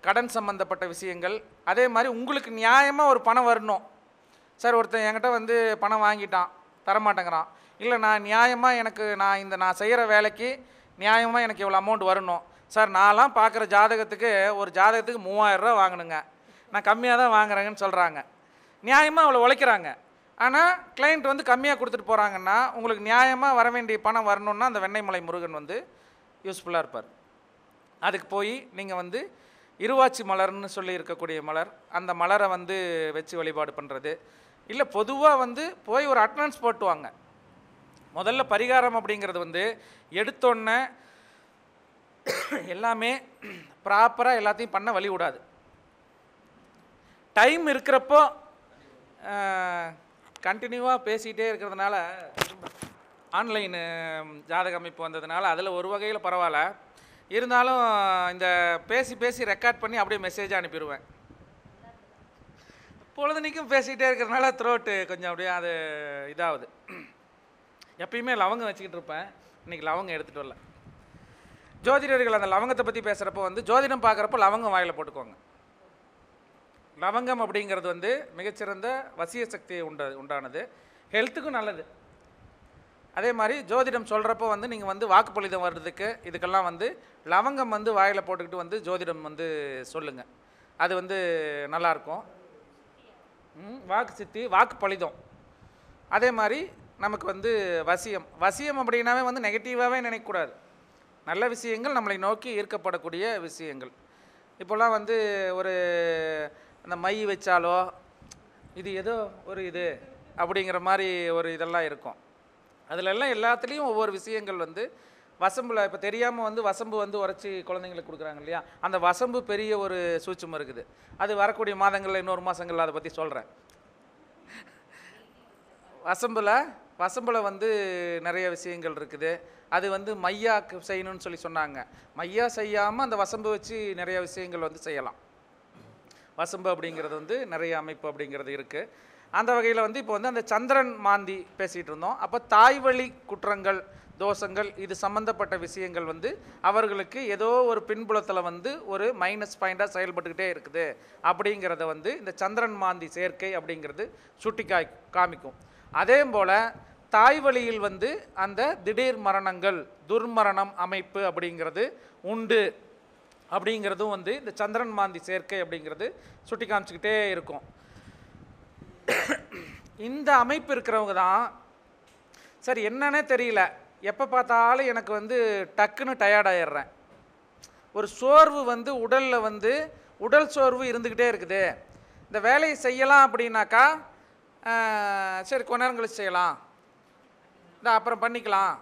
கடன் சம்மந்தப்பட்ட விஷயங்கள் அதே மாதிரி உங்களுக்கு நியாயமாக ஒரு பணம் வரணும் சார் ஒருத்தன் என்கிட்ட வந்து பணம் வாங்கிட்டான் தரமாட்டேங்கிறான் இல்லை நான் நியாயமாக எனக்கு நான் இந்த நான் செய்கிற வேலைக்கு நியாயமாக எனக்கு இவ்வளோ அமௌண்ட் வரணும் சார் நான்லாம் பார்க்குற ஜாதகத்துக்கு ஒரு ஜாதகத்துக்கு மூவாயிரரூவா வாங்கணுங்க நான் கம்மியாக தான் வாங்குறேங்கன்னு சொல்கிறாங்க நியாயமாக அவ்வளோ உழைக்கிறாங்க ஆனால் கிளைண்ட் வந்து கம்மியாக கொடுத்துட்டு போகிறாங்கன்னா உங்களுக்கு நியாயமாக வர வேண்டிய பணம் வரணுன்னா அந்த வெண்ணெய்மலை முருகன் வந்து யூஸ்ஃபுல்லாக இருப்பார் அதுக்கு போய் நீங்கள் வந்து இருவாச்சி மலர்னு சொல்லி இருக்கக்கூடிய மலர் அந்த மலரை வந்து வச்சு வழிபாடு பண்ணுறது இல்லை பொதுவாக வந்து போய் ஒரு அட்னன்ஸ் போட்டுவாங்க முதல்ல பரிகாரம் அப்படிங்கிறது வந்து எடுத்தோன்னே எல்லாமே ப்ராப்பராக எல்லாத்தையும் பண்ண வழி விடாது டைம் இருக்கிறப்போ கண்டினியூவாக பேசிகிட்டே இருக்கிறதுனால ஆன்லைனு ஜாதக அமைப்பு வந்ததுனால அதில் ஒரு வகையில் பரவாயில்ல இருந்தாலும் இந்த பேசி பேசி ரெக்கார்ட் பண்ணி அப்படியே மெசேஜாக அனுப்பிடுவேன் பொழுதுனைக்கும் பேசிகிட்டே இருக்கிறதுனால த்ரோட்டு கொஞ்சம் அப்படியே அது இதாகுது எப்பயுமே லவங்கம் வச்சுக்கிட்டு இருப்பேன் இன்றைக்கி லவங்கம் எடுத்துகிட்டு வரல ஜோதிடர்கள் அந்த லவங்கத்தை பற்றி பேசுகிறப்போ வந்து ஜோதிடம் பார்க்குறப்போ லவங்கம் வாயில் போட்டுக்கோங்க லவங்கம் அப்படிங்கிறது வந்து மிகச்சிறந்த வசிய சக்தி உண்ட உண்டானது ஹெல்த்துக்கும் நல்லது அதே மாதிரி ஜோதிடம் சொல்கிறப்போ வந்து நீங்கள் வந்து வாக்குப்பொழிதம் வர்றதுக்கு இதுக்கெல்லாம் வந்து லவங்கம் வந்து வாயில் போட்டுக்கிட்டு வந்து ஜோதிடம் வந்து சொல்லுங்கள் அது வந்து நல்லாயிருக்கும் வாக்கு சித்தி வாக்கு அதே மாதிரி நமக்கு வந்து வசியம் வசியம் அப்படின்னாவே வந்து நெகட்டிவாகவே நினைக்கக்கூடாது நல்ல விஷயங்கள் நம்மளை நோக்கி ஈர்க்கப்படக்கூடிய விஷயங்கள் இப்போல்லாம் வந்து ஒரு அந்த மை வச்சாலோ இது ஏதோ ஒரு இது அப்படிங்கிற மாதிரி ஒரு இதெல்லாம் இருக்கும் அதிலெல்லாம் எல்லாத்துலேயும் ஒவ்வொரு விஷயங்கள் வந்து வசம்பில் இப்போ தெரியாமல் வந்து வசம்பு வந்து உரைச்சி குழந்தைங்களுக்கு கொடுக்குறாங்க இல்லையா அந்த வசம்பு பெரிய ஒரு சூட்சம் இருக்குது அது வரக்கூடிய மாதங்களில் இன்னொரு மாதங்களில் அதை பற்றி சொல்கிறேன் வசம்பில் பசும்பழம் வந்து நிறைய விஷயங்கள் இருக்குது அது வந்து மையா செய்யணும்னு சொல்லி சொன்னாங்க மையா செய்யாமல் அந்த வசம்பு வச்சு நிறைய விஷயங்கள் வந்து செய்யலாம் வசம்பு அப்படிங்கிறது வந்து நிறைய அமைப்பு அப்படிங்கிறது இருக்குது அந்த வகையில் வந்து இப்போ வந்து அந்த சந்திரன் மாந்தி பேசிகிட்டு இருந்தோம் அப்போ தாய்வழி குற்றங்கள் தோஷங்கள் இது சம்மந்தப்பட்ட விஷயங்கள் வந்து அவர்களுக்கு ஏதோ ஒரு பின்புலத்தில் வந்து ஒரு மைனஸ் பாயிண்டாக செயல்பட்டுக்கிட்டே இருக்குது அப்படிங்கிறத வந்து இந்த சந்திரன் மாந்தி சேர்க்கை அப்படிங்கிறது சுட்டி காய் காமிக்கும் அதே போல் தாய் வழியில் வந்து அந்த திடீர் மரணங்கள் துர்மரணம் அமைப்பு அப்படிங்கிறது உண்டு அப்படிங்கிறதும் வந்து இந்த சந்திரன் மாந்தி சேர்க்கை அப்படிங்கிறது சுட்டி காமிச்சிக்கிட்டே இருக்கும் இந்த அமைப்பு இருக்கிறவங்க தான் சரி என்னன்னே தெரியல எப்போ பார்த்தாலும் எனக்கு வந்து டக்குன்னு டயர்டாயிடுறேன் ஒரு சோர்வு வந்து உடலில் வந்து உடல் சோர்வு இருந்துக்கிட்டே இருக்குது இந்த வேலையை செய்யலாம் அப்படின்னாக்கா சரி கொஞ்ச நேரம் கழிச்சு செய்யலாம் இந்த அப்புறம் பண்ணிக்கலாம்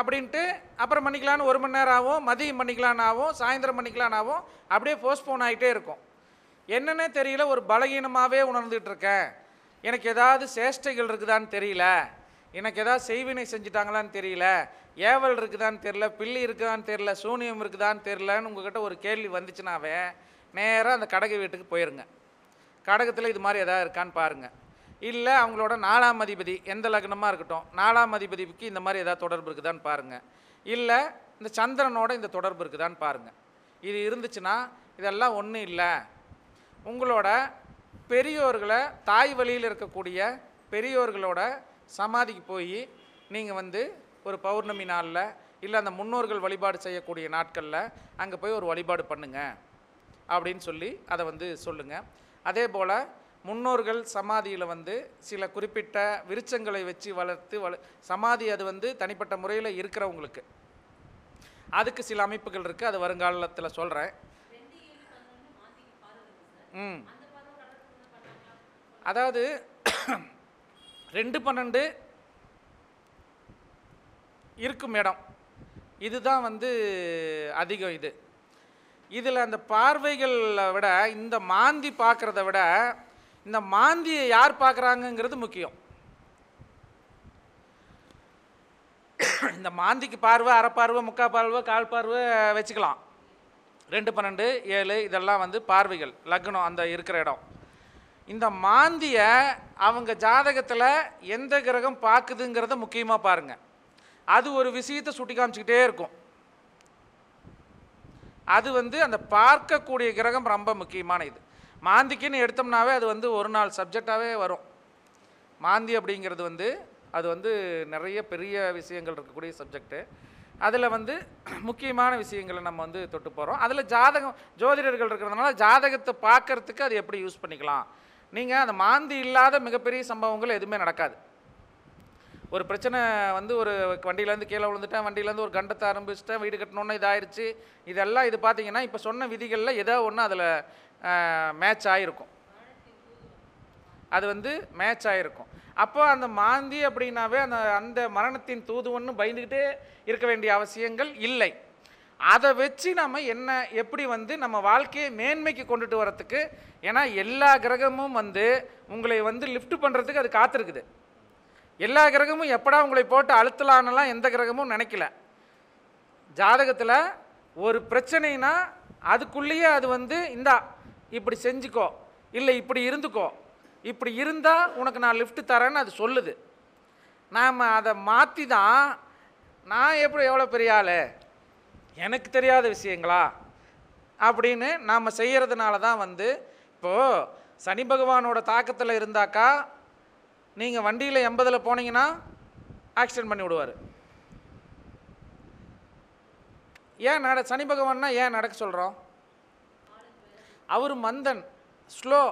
அப்படின்ட்டு அப்புறம் பண்ணிக்கலான்னு ஒரு மணி நேரம் ஆகும் மதியம் பண்ணிக்கலான்னு ஆகும் சாயந்தரம் பண்ணிக்கலான்னு ஆகும் அப்படியே போஸ்ட்போன் ஆகிட்டே இருக்கும் என்னன்னே தெரியல ஒரு பலகீனமாகவே உணர்ந்துகிட்டு இருக்கேன் எனக்கு ஏதாவது சேஷ்டைகள் இருக்குதான்னு தெரியல எனக்கு ஏதாவது செய்வினை செஞ்சுட்டாங்களான்னு தெரியல ஏவல் இருக்குதான்னு தெரில பில்லி இருக்குதான்னு தெரில சூனியம் இருக்குதான்னு தெரிலன்னு உங்கள்கிட்ட ஒரு கேள்வி வந்துச்சுனாவே நேராக அந்த கடகை வீட்டுக்கு போயிருங்க கடகத்தில் இது மாதிரி எதாவது இருக்கான்னு பாருங்கள் இல்லை அவங்களோட நாலாம் அதிபதி எந்த லக்னமாக இருக்கட்டும் நாலாம் அதிபதிக்கு இந்த மாதிரி எதாவது தொடர்பு இருக்குதான்னு பாருங்கள் இல்லை இந்த சந்திரனோட இந்த தொடர்பு இருக்குதான்னு பாருங்கள் இது இருந்துச்சுன்னா இதெல்லாம் ஒன்றும் இல்லை உங்களோட பெரியோர்களை தாய் வழியில் இருக்கக்கூடிய பெரியோர்களோட சமாதிக்கு போய் நீங்கள் வந்து ஒரு பௌர்ணமி நாளில் இல்லை அந்த முன்னோர்கள் வழிபாடு செய்யக்கூடிய நாட்களில் அங்கே போய் ஒரு வழிபாடு பண்ணுங்கள் அப்படின்னு சொல்லி அதை வந்து சொல்லுங்கள் அதே போல் முன்னோர்கள் சமாதியில் வந்து சில குறிப்பிட்ட விருச்சங்களை வச்சு வளர்த்து வள சமாதி அது வந்து தனிப்பட்ட முறையில் இருக்கிறவங்களுக்கு அதுக்கு சில அமைப்புகள் இருக்குது அது வருங்காலத்தில் சொல்கிறேன் ம் அதாவது ரெண்டு பன்னெண்டு இருக்கும் இடம் இதுதான் வந்து அதிகம் இது இதில் அந்த பார்வைகளை விட இந்த மாந்தி பார்க்குறத விட இந்த மாந்தியை யார் பார்க்குறாங்கங்கிறது முக்கியம் இந்த மாந்திக்கு பார்வை அரை பார்வை முக்கா பார்வை கால் பார்வை வச்சுக்கலாம் ரெண்டு பன்னெண்டு ஏழு இதெல்லாம் வந்து பார்வைகள் லக்னம் அந்த இருக்கிற இடம் இந்த மாந்தியை அவங்க ஜாதகத்தில் எந்த கிரகம் பார்க்குதுங்கிறத முக்கியமாக பாருங்கள் அது ஒரு விஷயத்தை சுட்டி காமிச்சிக்கிட்டே இருக்கும் அது வந்து அந்த பார்க்கக்கூடிய கிரகம் ரொம்ப முக்கியமான இது மாந்திக்குன்னு எடுத்தோம்னாவே அது வந்து ஒரு நாள் சப்ஜெக்டாகவே வரும் மாந்தி அப்படிங்கிறது வந்து அது வந்து நிறைய பெரிய விஷயங்கள் இருக்கக்கூடிய சப்ஜெக்டு அதில் வந்து முக்கியமான விஷயங்களை நம்ம வந்து தொட்டு போகிறோம் அதில் ஜாதகம் ஜோதிடர்கள் இருக்கிறதுனால ஜாதகத்தை பார்க்குறதுக்கு அது எப்படி யூஸ் பண்ணிக்கலாம் நீங்கள் அந்த மாந்தி இல்லாத மிகப்பெரிய சம்பவங்கள் எதுவுமே நடக்காது ஒரு பிரச்சனை வந்து ஒரு வண்டியிலேருந்து கீழே விழுந்துட்டேன் வண்டியிலேருந்து ஒரு கண்டத்தை ஆரம்பிச்சிட்டேன் வீடு கட்டணுன்னு இதாயிருச்சு இதெல்லாம் இது பார்த்தீங்கன்னா இப்போ சொன்ன விதிகளில் ஏதோ ஒன்று அதில் மேட்ச் ஆகிருக்கும் அது வந்து மேட்ச் ஆகிருக்கும் அப்போ அந்த மாந்தி அப்படின்னாவே அந்த அந்த மரணத்தின் தூதுவன்னு பயந்துக்கிட்டே இருக்க வேண்டிய அவசியங்கள் இல்லை அதை வச்சு நம்ம என்ன எப்படி வந்து நம்ம வாழ்க்கையை மேன்மைக்கு கொண்டுட்டு வரத்துக்கு ஏன்னா எல்லா கிரகமும் வந்து உங்களை வந்து லிஃப்ட் பண்ணுறதுக்கு அது காத்திருக்குது எல்லா கிரகமும் எப்படா உங்களை போட்டு அழுத்தலான்லாம் எந்த கிரகமும் நினைக்கல ஜாதகத்தில் ஒரு பிரச்சனைனா அதுக்குள்ளேயே அது வந்து இந்தா இப்படி செஞ்சுக்கோ இல்லை இப்படி இருந்துக்கோ இப்படி இருந்தால் உனக்கு நான் லிஃப்ட் தரேன்னு அது சொல்லுது நாம் அதை மாற்றி தான் நான் எப்படி எவ்வளோ பெரிய ஆள் எனக்கு தெரியாத விஷயங்களா அப்படின்னு நாம் செய்கிறதுனால தான் வந்து இப்போது சனி பகவானோட தாக்கத்தில் இருந்தாக்கா நீங்கள் வண்டியில் எண்பதில் போனீங்கன்னா ஆக்சிடென்ட் பண்ணி விடுவார் ஏன் நட சனி பகவான்னா ஏன் நடக்க சொல்கிறோம் அவர் மந்தன் ஸ்லோ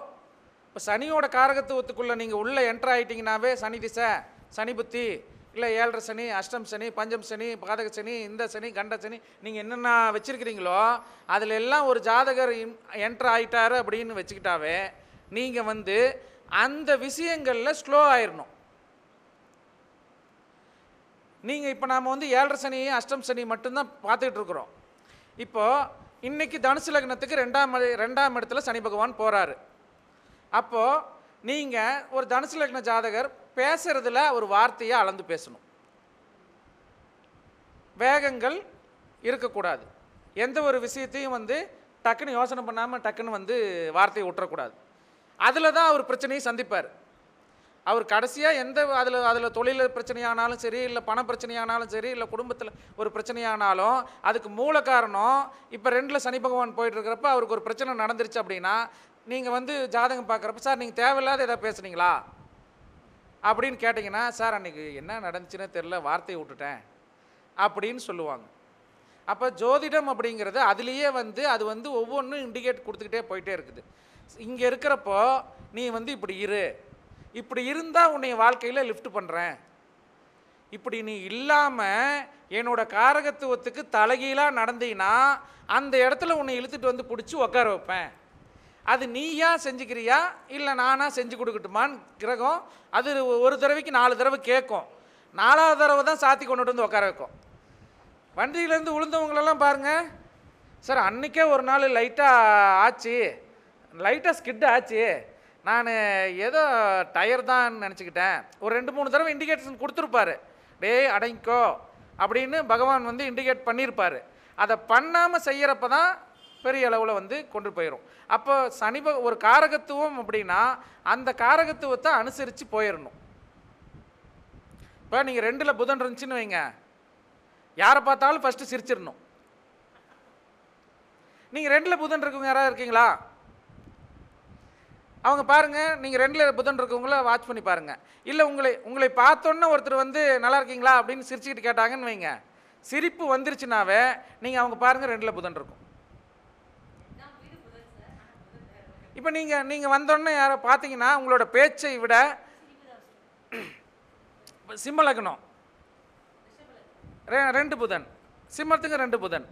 இப்போ சனியோட காரகத்துவத்துக்குள்ளே நீங்கள் உள்ளே என்ட்ரு ஆகிட்டிங்கனாவே சனி திசை சனி புத்தி இல்லை ஏழரை சனி அஷ்டம் சனி பஞ்சம் சனி பாதக சனி இந்த சனி கண்ட சனி நீங்கள் என்னென்ன வச்சுருக்கிறீங்களோ அதில் எல்லாம் ஒரு ஜாதகர் என்ட்ரு ஆகிட்டார் அப்படின்னு வச்சுக்கிட்டாவே நீங்கள் வந்து அந்த விஷயங்களில் ஸ்லோ ஆயிடணும் நீங்கள் இப்போ நாம் வந்து ஏழரை சனி அஷ்டம் சனி மட்டும்தான் பார்த்துக்கிட்டு இருக்கிறோம் இப்போது இன்றைக்கி தனுசு லக்னத்துக்கு ரெண்டாம் ரெண்டாம் இடத்துல சனி பகவான் போகிறாரு அப்போது நீங்கள் ஒரு தனுசு லக்ன ஜாதகர் பேசுகிறதுல ஒரு வார்த்தையை அளந்து பேசணும் வேகங்கள் இருக்கக்கூடாது எந்த ஒரு விஷயத்தையும் வந்து டக்குன்னு யோசனை பண்ணாமல் டக்குன்னு வந்து வார்த்தையை விட்டுறக்கூடாது அதில் தான் அவர் பிரச்சனையை சந்திப்பார் அவர் கடைசியாக எந்த அதில் அதில் தொழில் பிரச்சனையானாலும் சரி இல்லை பண பிரச்சனையானாலும் சரி இல்லை குடும்பத்தில் ஒரு பிரச்சனையானாலும் அதுக்கு மூல காரணம் இப்போ ரெண்டில் சனி பகவான் போயிட்டுருக்கிறப்ப அவருக்கு ஒரு பிரச்சனை நடந்துருச்சு அப்படின்னா நீங்கள் வந்து ஜாதகம் பார்க்குறப்ப சார் நீங்கள் தேவையில்லாத ஏதாவது பேசுனீங்களா அப்படின்னு கேட்டிங்கன்னா சார் அன்றைக்கி என்ன நடந்துச்சுன்னு தெரில வார்த்தையை விட்டுட்டேன் அப்படின்னு சொல்லுவாங்க அப்போ ஜோதிடம் அப்படிங்கிறது அதுலேயே வந்து அது வந்து ஒவ்வொன்றும் இண்டிகேட் கொடுத்துக்கிட்டே போயிட்டே இருக்குது இங்கே இருக்கிறப்போ நீ வந்து இப்படி இரு இப்படி இருந்தால் உன்னை வாழ்க்கையில் லிஃப்ட் பண்ணுறேன் இப்படி நீ இல்லாமல் என்னோட காரகத்துவத்துக்கு தலைகீழாக நடந்தீங்கன்னா அந்த இடத்துல உன்னை இழுத்துட்டு வந்து பிடிச்சி உட்கார வைப்பேன் அது நீயா செஞ்சுக்கிறியா இல்லை நானாக செஞ்சு கொடுக்கட்டுமான்னு கிரகம் அது ஒரு தடவைக்கு நாலு தடவை கேட்கும் நாலாவது தடவை தான் சாத்தி கொண்டுட்டு வந்து உட்கார வைக்கும் வண்டியிலேருந்து உளுந்தவங்களெல்லாம் பாருங்கள் சார் அன்றைக்கே ஒரு நாள் லைட்டாக ஆச்சு லைட்டாக ஸ்கிட் ஆச்சு நான் ஏதோ டயர் தான் நினச்சிக்கிட்டேன் ஒரு ரெண்டு மூணு தடவை இண்டிகேஷன் கொடுத்துருப்பாரு டேய் அடைக்கோ அப்படின்னு பகவான் வந்து இண்டிகேட் பண்ணியிருப்பார் அதை பண்ணாமல் செய்கிறப்ப தான் பெரிய அளவில் வந்து கொண்டு போயிடும் அப்போ சனி ஒரு காரகத்துவம் அப்படின்னா அந்த காரகத்துவத்தை அனுசரித்து போயிடணும் இப்போ நீங்கள் ரெண்டில் புதன் இருந்துச்சுன்னு வைங்க யாரை பார்த்தாலும் ஃபஸ்ட்டு சிரிச்சிடணும் நீங்கள் ரெண்டில் புதன் இருக்கவங்க யாராவது இருக்கீங்களா அவங்க பாருங்கள் நீங்கள் ரெண்டில் புதன் இருக்கவங்கள வாட்ச் பண்ணி பாருங்கள் இல்லை உங்களை உங்களை பார்த்தோன்னே ஒருத்தர் வந்து நல்லா இருக்கீங்களா அப்படின்னு சிரிச்சுக்கிட்டு கேட்டாங்கன்னு வைங்க சிரிப்பு வந்துருச்சுனாவே நீங்கள் அவங்க பாருங்கள் ரெண்டில் புதன் இருக்கும் இப்போ நீங்கள் நீங்கள் வந்தோடனே யாரை பார்த்தீங்கன்னா உங்களோட பேச்சை விட லக்னம் ரெண்டு புதன் சிம்மத்துக்கு ரெண்டு புதன்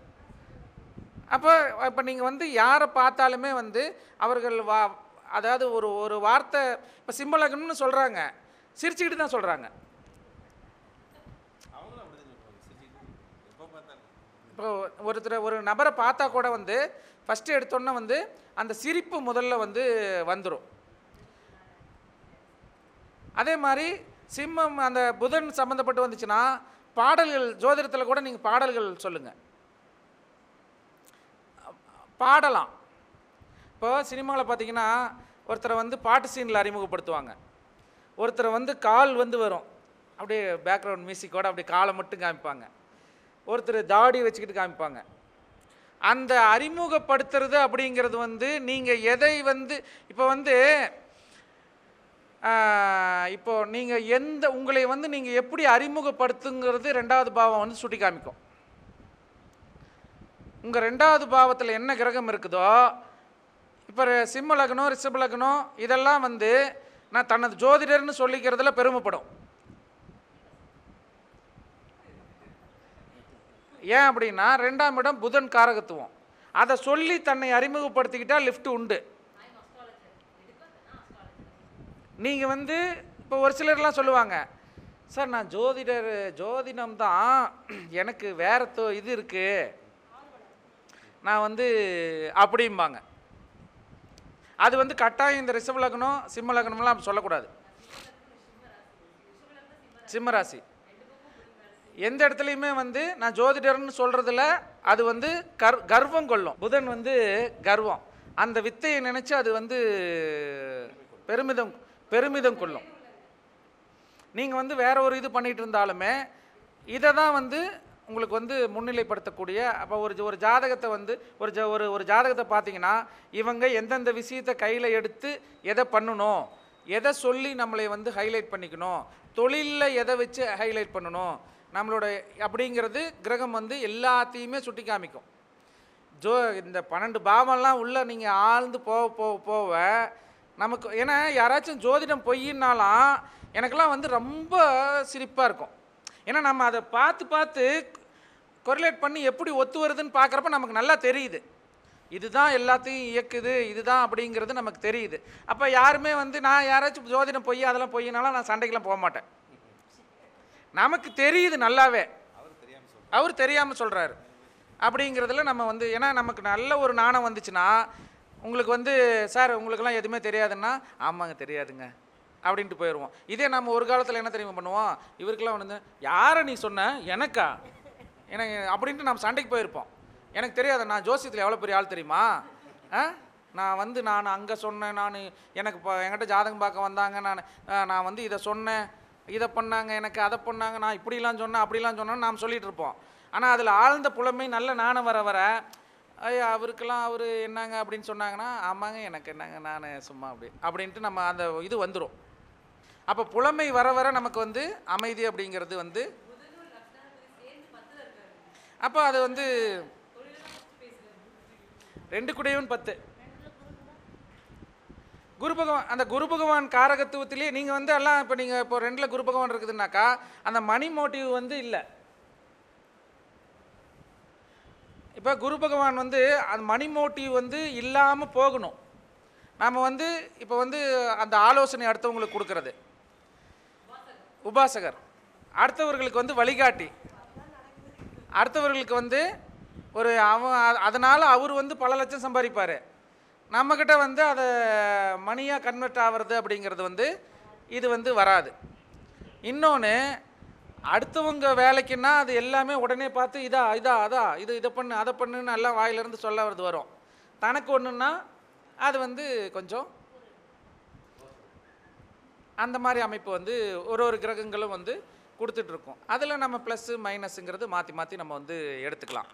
அப்போ இப்போ நீங்கள் வந்து யாரை பார்த்தாலுமே வந்து அவர்கள் வா அதாவது ஒரு ஒரு வார்த்தை இப்போ ஆகணும்னு சொல்கிறாங்க சிரிச்சுக்கிட்டு தான் சொல்கிறாங்க இப்போ ஒருத்தர் ஒரு நபரை பார்த்தா கூட வந்து ஃபஸ்ட்டு எடுத்தோன்னே வந்து அந்த சிரிப்பு முதல்ல வந்து வந்துடும் அதே மாதிரி சிம்மம் அந்த புதன் சம்மந்தப்பட்டு வந்துச்சுன்னா பாடல்கள் ஜோதிடத்தில் கூட நீங்கள் பாடல்கள் சொல்லுங்கள் பாடலாம் இப்போ சினிமாவில் பார்த்தீங்கன்னா ஒருத்தரை வந்து பாட்டு சீனில் அறிமுகப்படுத்துவாங்க ஒருத்தரை வந்து கால் வந்து வரும் அப்படியே பேக்ரவுண்ட் மியூசிக்கோடு அப்படியே காலை மட்டும் காமிப்பாங்க ஒருத்தர் தாடி வச்சுக்கிட்டு காமிப்பாங்க அந்த அறிமுகப்படுத்துறது அப்படிங்கிறது வந்து நீங்கள் எதை வந்து இப்போ வந்து இப்போ நீங்கள் எந்த உங்களை வந்து நீங்கள் எப்படி அறிமுகப்படுத்துங்கிறது ரெண்டாவது பாவம் வந்து சுட்டி காமிக்கும் உங்கள் ரெண்டாவது பாவத்தில் என்ன கிரகம் இருக்குதோ இப்போ சிம்ம லக்னம் ரிஷப லக்னம் இதெல்லாம் வந்து நான் தனது ஜோதிடர்னு சொல்லிக்கிறதுல பெருமைப்படும் ஏன் அப்படின்னா ரெண்டாம் இடம் புதன் காரகத்துவம் அதை சொல்லி தன்னை அறிமுகப்படுத்திக்கிட்டால் லிஃப்ட் உண்டு நீங்கள் வந்து இப்போ ஒரு சிலர்லாம் சொல்லுவாங்க சார் நான் ஜோதிடர் ஜோதிடம் தான் எனக்கு வேறு இது இருக்குது நான் வந்து அப்படிம்பாங்க அது வந்து கட்டாயம் இந்த ரிஷப லக்னம் சிம்ம லக்னம்லாம் சொல்லக்கூடாது சிம்மராசி எந்த இடத்துலையுமே வந்து நான் ஜோதிடர்னு சொல்கிறதுல அது வந்து கர் கர்வம் கொள்ளும் புதன் வந்து கர்வம் அந்த வித்தையை நினச்சி அது வந்து பெருமிதம் பெருமிதம் கொள்ளும் நீங்கள் வந்து வேற ஒரு இது பண்ணிகிட்டு இருந்தாலுமே இதை தான் வந்து உங்களுக்கு வந்து முன்னிலைப்படுத்தக்கூடிய அப்போ ஒரு ஒரு ஜாதகத்தை வந்து ஒரு ஜ ஒரு ஒரு ஜாதகத்தை பார்த்தீங்கன்னா இவங்க எந்தெந்த விஷயத்தை கையில் எடுத்து எதை பண்ணணும் எதை சொல்லி நம்மளை வந்து ஹைலைட் பண்ணிக்கணும் தொழிலில் எதை வச்சு ஹைலைட் பண்ணணும் நம்மளோட அப்படிங்கிறது கிரகம் வந்து எல்லாத்தையுமே சுட்டி காமிக்கும் ஜோ இந்த பன்னெண்டு பாவம்லாம் உள்ளே நீங்கள் ஆழ்ந்து போக போக போக நமக்கு ஏன்னா யாராச்சும் ஜோதிடம் பொய்யினாலாம் எனக்கெல்லாம் வந்து ரொம்ப சிரிப்பாக இருக்கும் ஏன்னா நம்ம அதை பார்த்து பார்த்து கொரிலேட் பண்ணி எப்படி ஒத்து வருதுன்னு பார்க்குறப்ப நமக்கு நல்லா தெரியுது இதுதான் எல்லாத்தையும் இயக்குது இதுதான் அப்படிங்கிறது நமக்கு தெரியுது அப்போ யாருமே வந்து நான் யாராச்சும் ஜோதிடம் பொய் அதெல்லாம் பொய்னாலும் நான் சண்டைக்கெலாம் போக மாட்டேன் நமக்கு தெரியுது நல்லாவே அவர் தெரியாமல் சொல்கிறாரு அப்படிங்கிறதுல நம்ம வந்து ஏன்னா நமக்கு நல்ல ஒரு நாணம் வந்துச்சுன்னா உங்களுக்கு வந்து சார் உங்களுக்கெல்லாம் எதுவுமே தெரியாதுன்னா ஆமாங்க தெரியாதுங்க அப்படின்ட்டு போயிடுவோம் இதே நம்ம ஒரு காலத்தில் என்ன தெரியுமா பண்ணுவோம் இவருக்கெல்லாம் வந்து யாரை நீ சொன்ன எனக்கா எனக்கு அப்படின்ட்டு நம்ம சண்டைக்கு போயிருப்போம் எனக்கு தெரியாது நான் ஜோசியத்தில் எவ்வளோ பெரிய ஆள் தெரியுமா ஆ நான் வந்து நான் அங்கே சொன்னேன் நான் எனக்கு இப்போ என்கிட்ட ஜாதகம் பார்க்க வந்தாங்க நான் நான் வந்து இதை சொன்னேன் இதை பண்ணாங்க எனக்கு அதை பண்ணாங்க நான் இப்படிலாம் சொன்னேன் அப்படிலாம் சொன்னேன்னு நாம் சொல்லிகிட்டு இருப்போம் ஆனால் அதில் ஆழ்ந்த புலமை நல்ல நானும் வர வர ஐயா அவருக்கெல்லாம் அவர் என்னங்க அப்படின்னு சொன்னாங்கன்னா ஆமாங்க எனக்கு என்னங்க நான் சும்மா அப்படி அப்படின்ட்டு நம்ம அந்த இது வந்துடும் அப்போ புலமை வர வர நமக்கு வந்து அமைதி அப்படிங்கிறது வந்து அப்போ அது வந்து ரெண்டு குடையும் பத்து குரு பகவான் அந்த குரு பகவான் காரகத்துவத்திலேயே நீங்கள் வந்து எல்லாம் இப்போ நீங்கள் இப்போ ரெண்டில் குரு பகவான் இருக்குதுன்னாக்கா அந்த மணி மோட்டிவ் வந்து இல்லை இப்போ குரு பகவான் வந்து அந்த மணி மோட்டிவ் வந்து இல்லாமல் போகணும் நாம் வந்து இப்போ வந்து அந்த ஆலோசனை அடுத்தவங்களுக்கு கொடுக்குறது உபாசகர் அடுத்தவர்களுக்கு வந்து வழிகாட்டி அடுத்தவர்களுக்கு வந்து ஒரு அவன் அதனால் அவர் வந்து பல லட்சம் சம்பாதிப்பார் நம்மக்கிட்ட வந்து அதை மணியாக கன்வெர்ட் ஆகிறது அப்படிங்கிறது வந்து இது வந்து வராது இன்னொன்று அடுத்தவங்க வேலைக்குன்னா அது எல்லாமே உடனே பார்த்து இதா இதா அதா இது இதை பண்ணு அதை பண்ணுன்னு எல்லாம் வாயிலிருந்து சொல்ல வருது வரும் தனக்கு ஒன்றுன்னா அது வந்து கொஞ்சம் அந்த மாதிரி அமைப்பு வந்து ஒரு ஒரு கிரகங்களும் வந்து கொடுத்துட்ருக்கோம் அதில் நம்ம ப்ளஸ்ஸு மைனஸுங்கிறது மாற்றி மாற்றி நம்ம வந்து எடுத்துக்கலாம்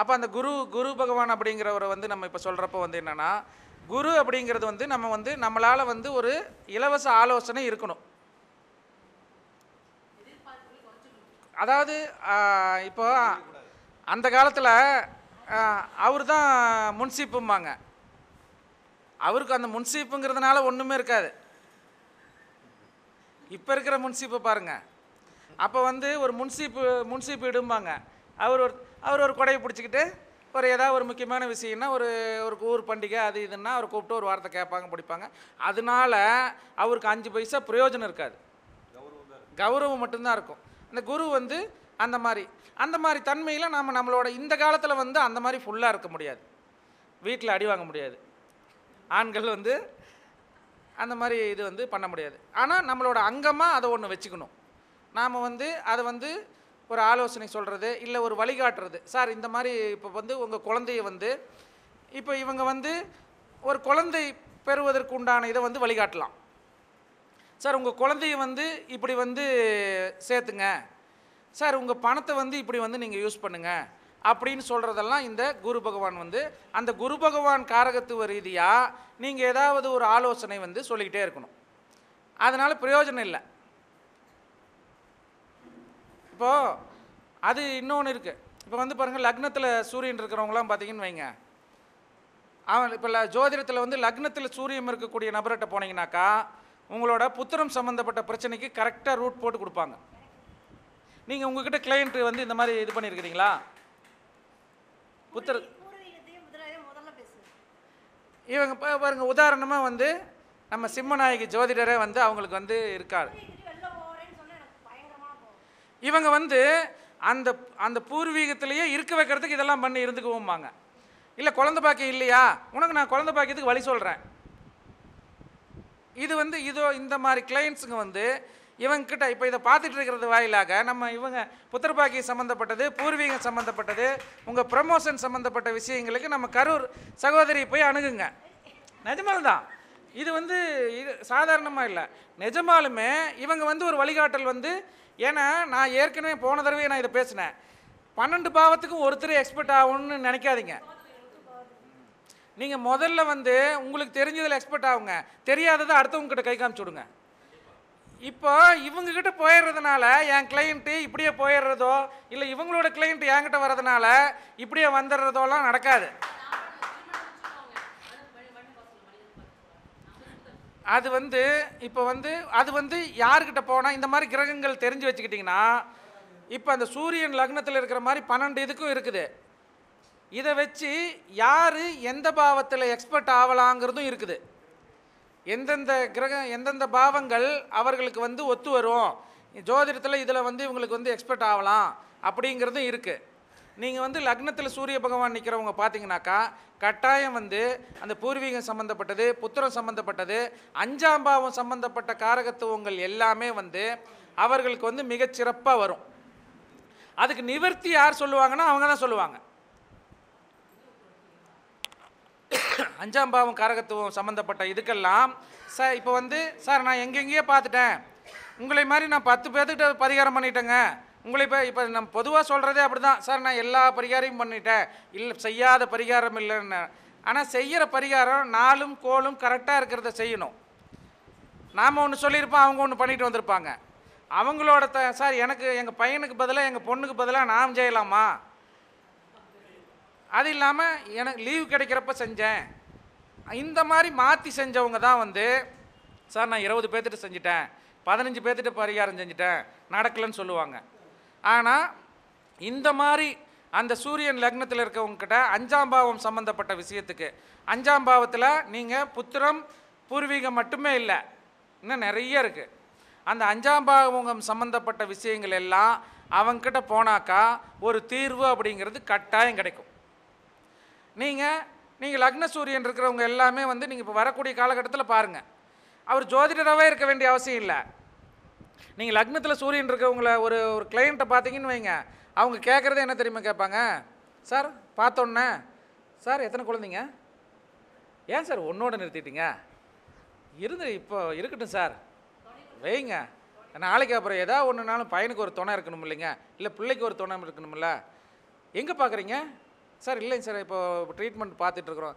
அப்போ அந்த குரு குரு பகவான் அப்படிங்கிறவரை வந்து நம்ம இப்போ சொல்கிறப்போ வந்து என்னென்னா குரு அப்படிங்கிறது வந்து நம்ம வந்து நம்மளால் வந்து ஒரு இலவச ஆலோசனை இருக்கணும் அதாவது இப்போ அந்த காலத்தில் அவர் தான் முன்சீப்பும்பாங்க அவருக்கு அந்த முன்சீப்புங்கிறதுனால ஒன்றுமே இருக்காது இப்போ இருக்கிற முன்சீப்பை பாருங்கள் அப்போ வந்து ஒரு முன்சீப்பு முன்சீப்பு இடும்பாங்க அவர் ஒரு அவர் ஒரு கொடையை பிடிச்சிக்கிட்டு ஒரு ஏதாவது ஒரு முக்கியமான விஷயம்னா ஒரு ஒரு ஊர் பண்டிகை அது இதுன்னா அவர் கூப்பிட்டு ஒரு வார்த்தை கேட்பாங்க பிடிப்பாங்க அதனால அவருக்கு அஞ்சு பைசா பிரயோஜனம் இருக்காது கௌரவம் மட்டும்தான் இருக்கும் அந்த குரு வந்து அந்த மாதிரி அந்த மாதிரி தன்மையில் நாம் நம்மளோட இந்த காலத்தில் வந்து அந்த மாதிரி ஃபுல்லாக இருக்க முடியாது வீட்டில் அடி வாங்க முடியாது ஆண்கள் வந்து அந்த மாதிரி இது வந்து பண்ண முடியாது ஆனால் நம்மளோட அங்கமாக அதை ஒன்று வச்சுக்கணும் நாம் வந்து அதை வந்து ஒரு ஆலோசனை சொல்கிறது இல்லை ஒரு வழிகாட்டுறது சார் இந்த மாதிரி இப்போ வந்து உங்கள் குழந்தைய வந்து இப்போ இவங்க வந்து ஒரு குழந்தை பெறுவதற்கு உண்டான இதை வந்து வழிகாட்டலாம் சார் உங்கள் குழந்தைய வந்து இப்படி வந்து சேர்த்துங்க சார் உங்கள் பணத்தை வந்து இப்படி வந்து நீங்கள் யூஸ் பண்ணுங்கள் அப்படின்னு சொல்கிறதெல்லாம் இந்த குரு பகவான் வந்து அந்த குரு பகவான் காரகத்துவ ரீதியாக நீங்கள் ஏதாவது ஒரு ஆலோசனை வந்து சொல்லிக்கிட்டே இருக்கணும் அதனால் பிரயோஜனம் இல்லை இப்போது அது இன்னொன்று இருக்குது இப்போ வந்து பாருங்கள் லக்னத்தில் சூரியன் இருக்கிறவங்களாம் பார்த்தீங்கன்னு வைங்க அவன் இப்போ ஜோதிடத்தில் வந்து லக்னத்தில் சூரியன் இருக்கக்கூடிய நபர்கிட்ட போனீங்கன்னாக்கா உங்களோட புத்திரம் சம்மந்தப்பட்ட பிரச்சனைக்கு கரெக்டாக ரூட் போட்டு கொடுப்பாங்க நீங்கள் உங்ககிட்ட கிளைண்ட்டு வந்து இந்த மாதிரி இது பண்ணியிருக்கிறீங்களா புத்திர இவங்க பாருங்க உதாரணமாக வந்து நம்ம சிம்மநாயகி ஜோதிடரே வந்து அவங்களுக்கு வந்து இருக்கார் இவங்க வந்து அந்த அந்த பூர்வீகத்திலேயே இருக்க வைக்கிறதுக்கு இதெல்லாம் பண்ணி இருந்துக்குவோம்பாங்க இல்லை குழந்த பாக்கியம் இல்லையா உனக்கு நான் குழந்த பாக்கியத்துக்கு வழி சொல்கிறேன் இது வந்து இதோ இந்த மாதிரி கிளைண்ட்ஸுங்க வந்து இவங்கக்கிட்ட இப்போ இதை பார்த்துட்டு இருக்கிறது வாயிலாக நம்ம இவங்க புத்திரபாக்கி சம்மந்தப்பட்டது பூர்வீகம் சம்மந்தப்பட்டது உங்கள் ப்ரமோஷன் சம்மந்தப்பட்ட விஷயங்களுக்கு நம்ம கரூர் சகோதரி போய் அணுகுங்க நிஜமாலும் தான் இது வந்து இது சாதாரணமாக இல்லை நிஜமாலுமே இவங்க வந்து ஒரு வழிகாட்டல் வந்து ஏன்னா நான் ஏற்கனவே போன தடவை நான் இதை பேசினேன் பன்னெண்டு பாவத்துக்கும் ஒருத்தர் எக்ஸ்பர்ட் ஆகணும்னு நினைக்காதீங்க நீங்கள் முதல்ல வந்து உங்களுக்கு தெரிஞ்சதில் எக்ஸ்பர்ட் ஆகுங்க தெரியாததை அடுத்தவங்ககிட்ட கை காமிச்சு விடுங்க இப்போ இவங்கக்கிட்ட போயிடுறதுனால என் கிளைண்ட்டு இப்படியே போயிடுறதோ இல்லை இவங்களோட கிளைண்ட் என்கிட்ட வர்றதுனால இப்படியே வந்துடுறதோலாம் நடக்காது அது வந்து இப்போ வந்து அது வந்து யாருக்கிட்ட போனால் இந்த மாதிரி கிரகங்கள் தெரிஞ்சு வச்சுக்கிட்டிங்கன்னா இப்போ அந்த சூரியன் லக்னத்தில் இருக்கிற மாதிரி பன்னெண்டு இதுக்கும் இருக்குது இதை வச்சு யார் எந்த பாவத்தில் எக்ஸ்பர்ட் ஆகலாங்கிறதும் இருக்குது எந்தெந்த கிரகம் எந்தெந்த பாவங்கள் அவர்களுக்கு வந்து ஒத்து வரும் ஜோதிடத்தில் இதில் வந்து இவங்களுக்கு வந்து எக்ஸ்பர்ட் ஆகலாம் அப்படிங்கிறதும் இருக்குது நீங்கள் வந்து லக்னத்தில் சூரிய பகவான் நிற்கிறவங்க பார்த்தீங்கன்னாக்கா கட்டாயம் வந்து அந்த பூர்வீகம் சம்மந்தப்பட்டது புத்திரம் சம்மந்தப்பட்டது அஞ்சாம் பாவம் சம்மந்தப்பட்ட காரகத்துவங்கள் எல்லாமே வந்து அவர்களுக்கு வந்து மிகச்சிறப்பாக வரும் அதுக்கு நிவர்த்தி யார் சொல்லுவாங்கன்னா அவங்க தான் சொல்லுவாங்க அஞ்சாம் பாவம் காரகத்துவம் சம்மந்தப்பட்ட இதுக்கெல்லாம் சார் இப்போ வந்து சார் நான் எங்கெங்கேயோ பார்த்துட்டேன் உங்களை மாதிரி நான் பத்து பேர்த்துக்கிட்ட பரிகாரம் பண்ணிட்டேங்க உங்களை இப்போ இப்போ நம்ம பொதுவாக சொல்கிறதே அப்படி தான் சார் நான் எல்லா பரிகாரமும் பண்ணிட்டேன் இல்லை செய்யாத பரிகாரம் இல்லைன்னு ஆனால் செய்கிற பரிகாரம் நாளும் கோலும் கரெக்டாக இருக்கிறத செய்யணும் நாம் ஒன்று சொல்லியிருப்போம் அவங்க ஒன்று பண்ணிட்டு வந்திருப்பாங்க அவங்களோட த சார் எனக்கு எங்கள் பையனுக்கு பதிலாக எங்கள் பொண்ணுக்கு பதிலாக நாம் செய்யலாமா அது இல்லாமல் எனக்கு லீவ் கிடைக்கிறப்ப செஞ்சேன் இந்த மாதிரி மாற்றி செஞ்சவங்க தான் வந்து சார் நான் இருபது பேர்த்துட்டு செஞ்சுட்டேன் பதினஞ்சு பேர்த்துட்டு பரிகாரம் செஞ்சுட்டேன் நடக்கலைன்னு சொல்லுவாங்க ஆனால் இந்த மாதிரி அந்த சூரியன் லக்னத்தில் இருக்கவங்கக்கிட்ட அஞ்சாம் பாவம் சம்மந்தப்பட்ட விஷயத்துக்கு அஞ்சாம் பாவத்தில் நீங்கள் புத்திரம் பூர்வீகம் மட்டுமே இல்லை இன்னும் நிறைய இருக்குது அந்த அஞ்சாம் பாவம் சம்மந்தப்பட்ட விஷயங்கள் எல்லாம் அவங்கக்கிட்ட போனாக்கா ஒரு தீர்வு அப்படிங்கிறது கட்டாயம் கிடைக்கும் நீங்கள் நீங்கள் லக்ன சூரியன் இருக்கிறவங்க எல்லாமே வந்து நீங்கள் இப்போ வரக்கூடிய காலகட்டத்தில் பாருங்கள் அவர் ஜோதிடராகவே இருக்க வேண்டிய அவசியம் இல்லை நீங்கள் லக்னத்தில் சூரியன் இருக்கிறவங்கள ஒரு ஒரு கிளைண்ட்டை பார்த்தீங்கன்னு வைங்க அவங்க கேட்குறதே என்ன தெரியுமா கேட்பாங்க சார் பார்த்தோன்னே சார் எத்தனை குழந்தைங்க ஏன் சார் ஒன்றோட நிறுத்திட்டீங்க இருந்து இப்போ இருக்கட்டும் சார் வைங்க நாளைக்கு அப்புறம் ஏதாவது ஒன்றுனாலும் பையனுக்கு ஒரு துணை இருக்கணும் இல்லைங்க இல்லை பிள்ளைக்கு ஒரு துணை இருக்கணும்ல எங்கே பார்க்குறீங்க சார் இல்லைங்க சார் இப்போ ட்ரீட்மெண்ட் பார்த்துட்ருக்குறோம்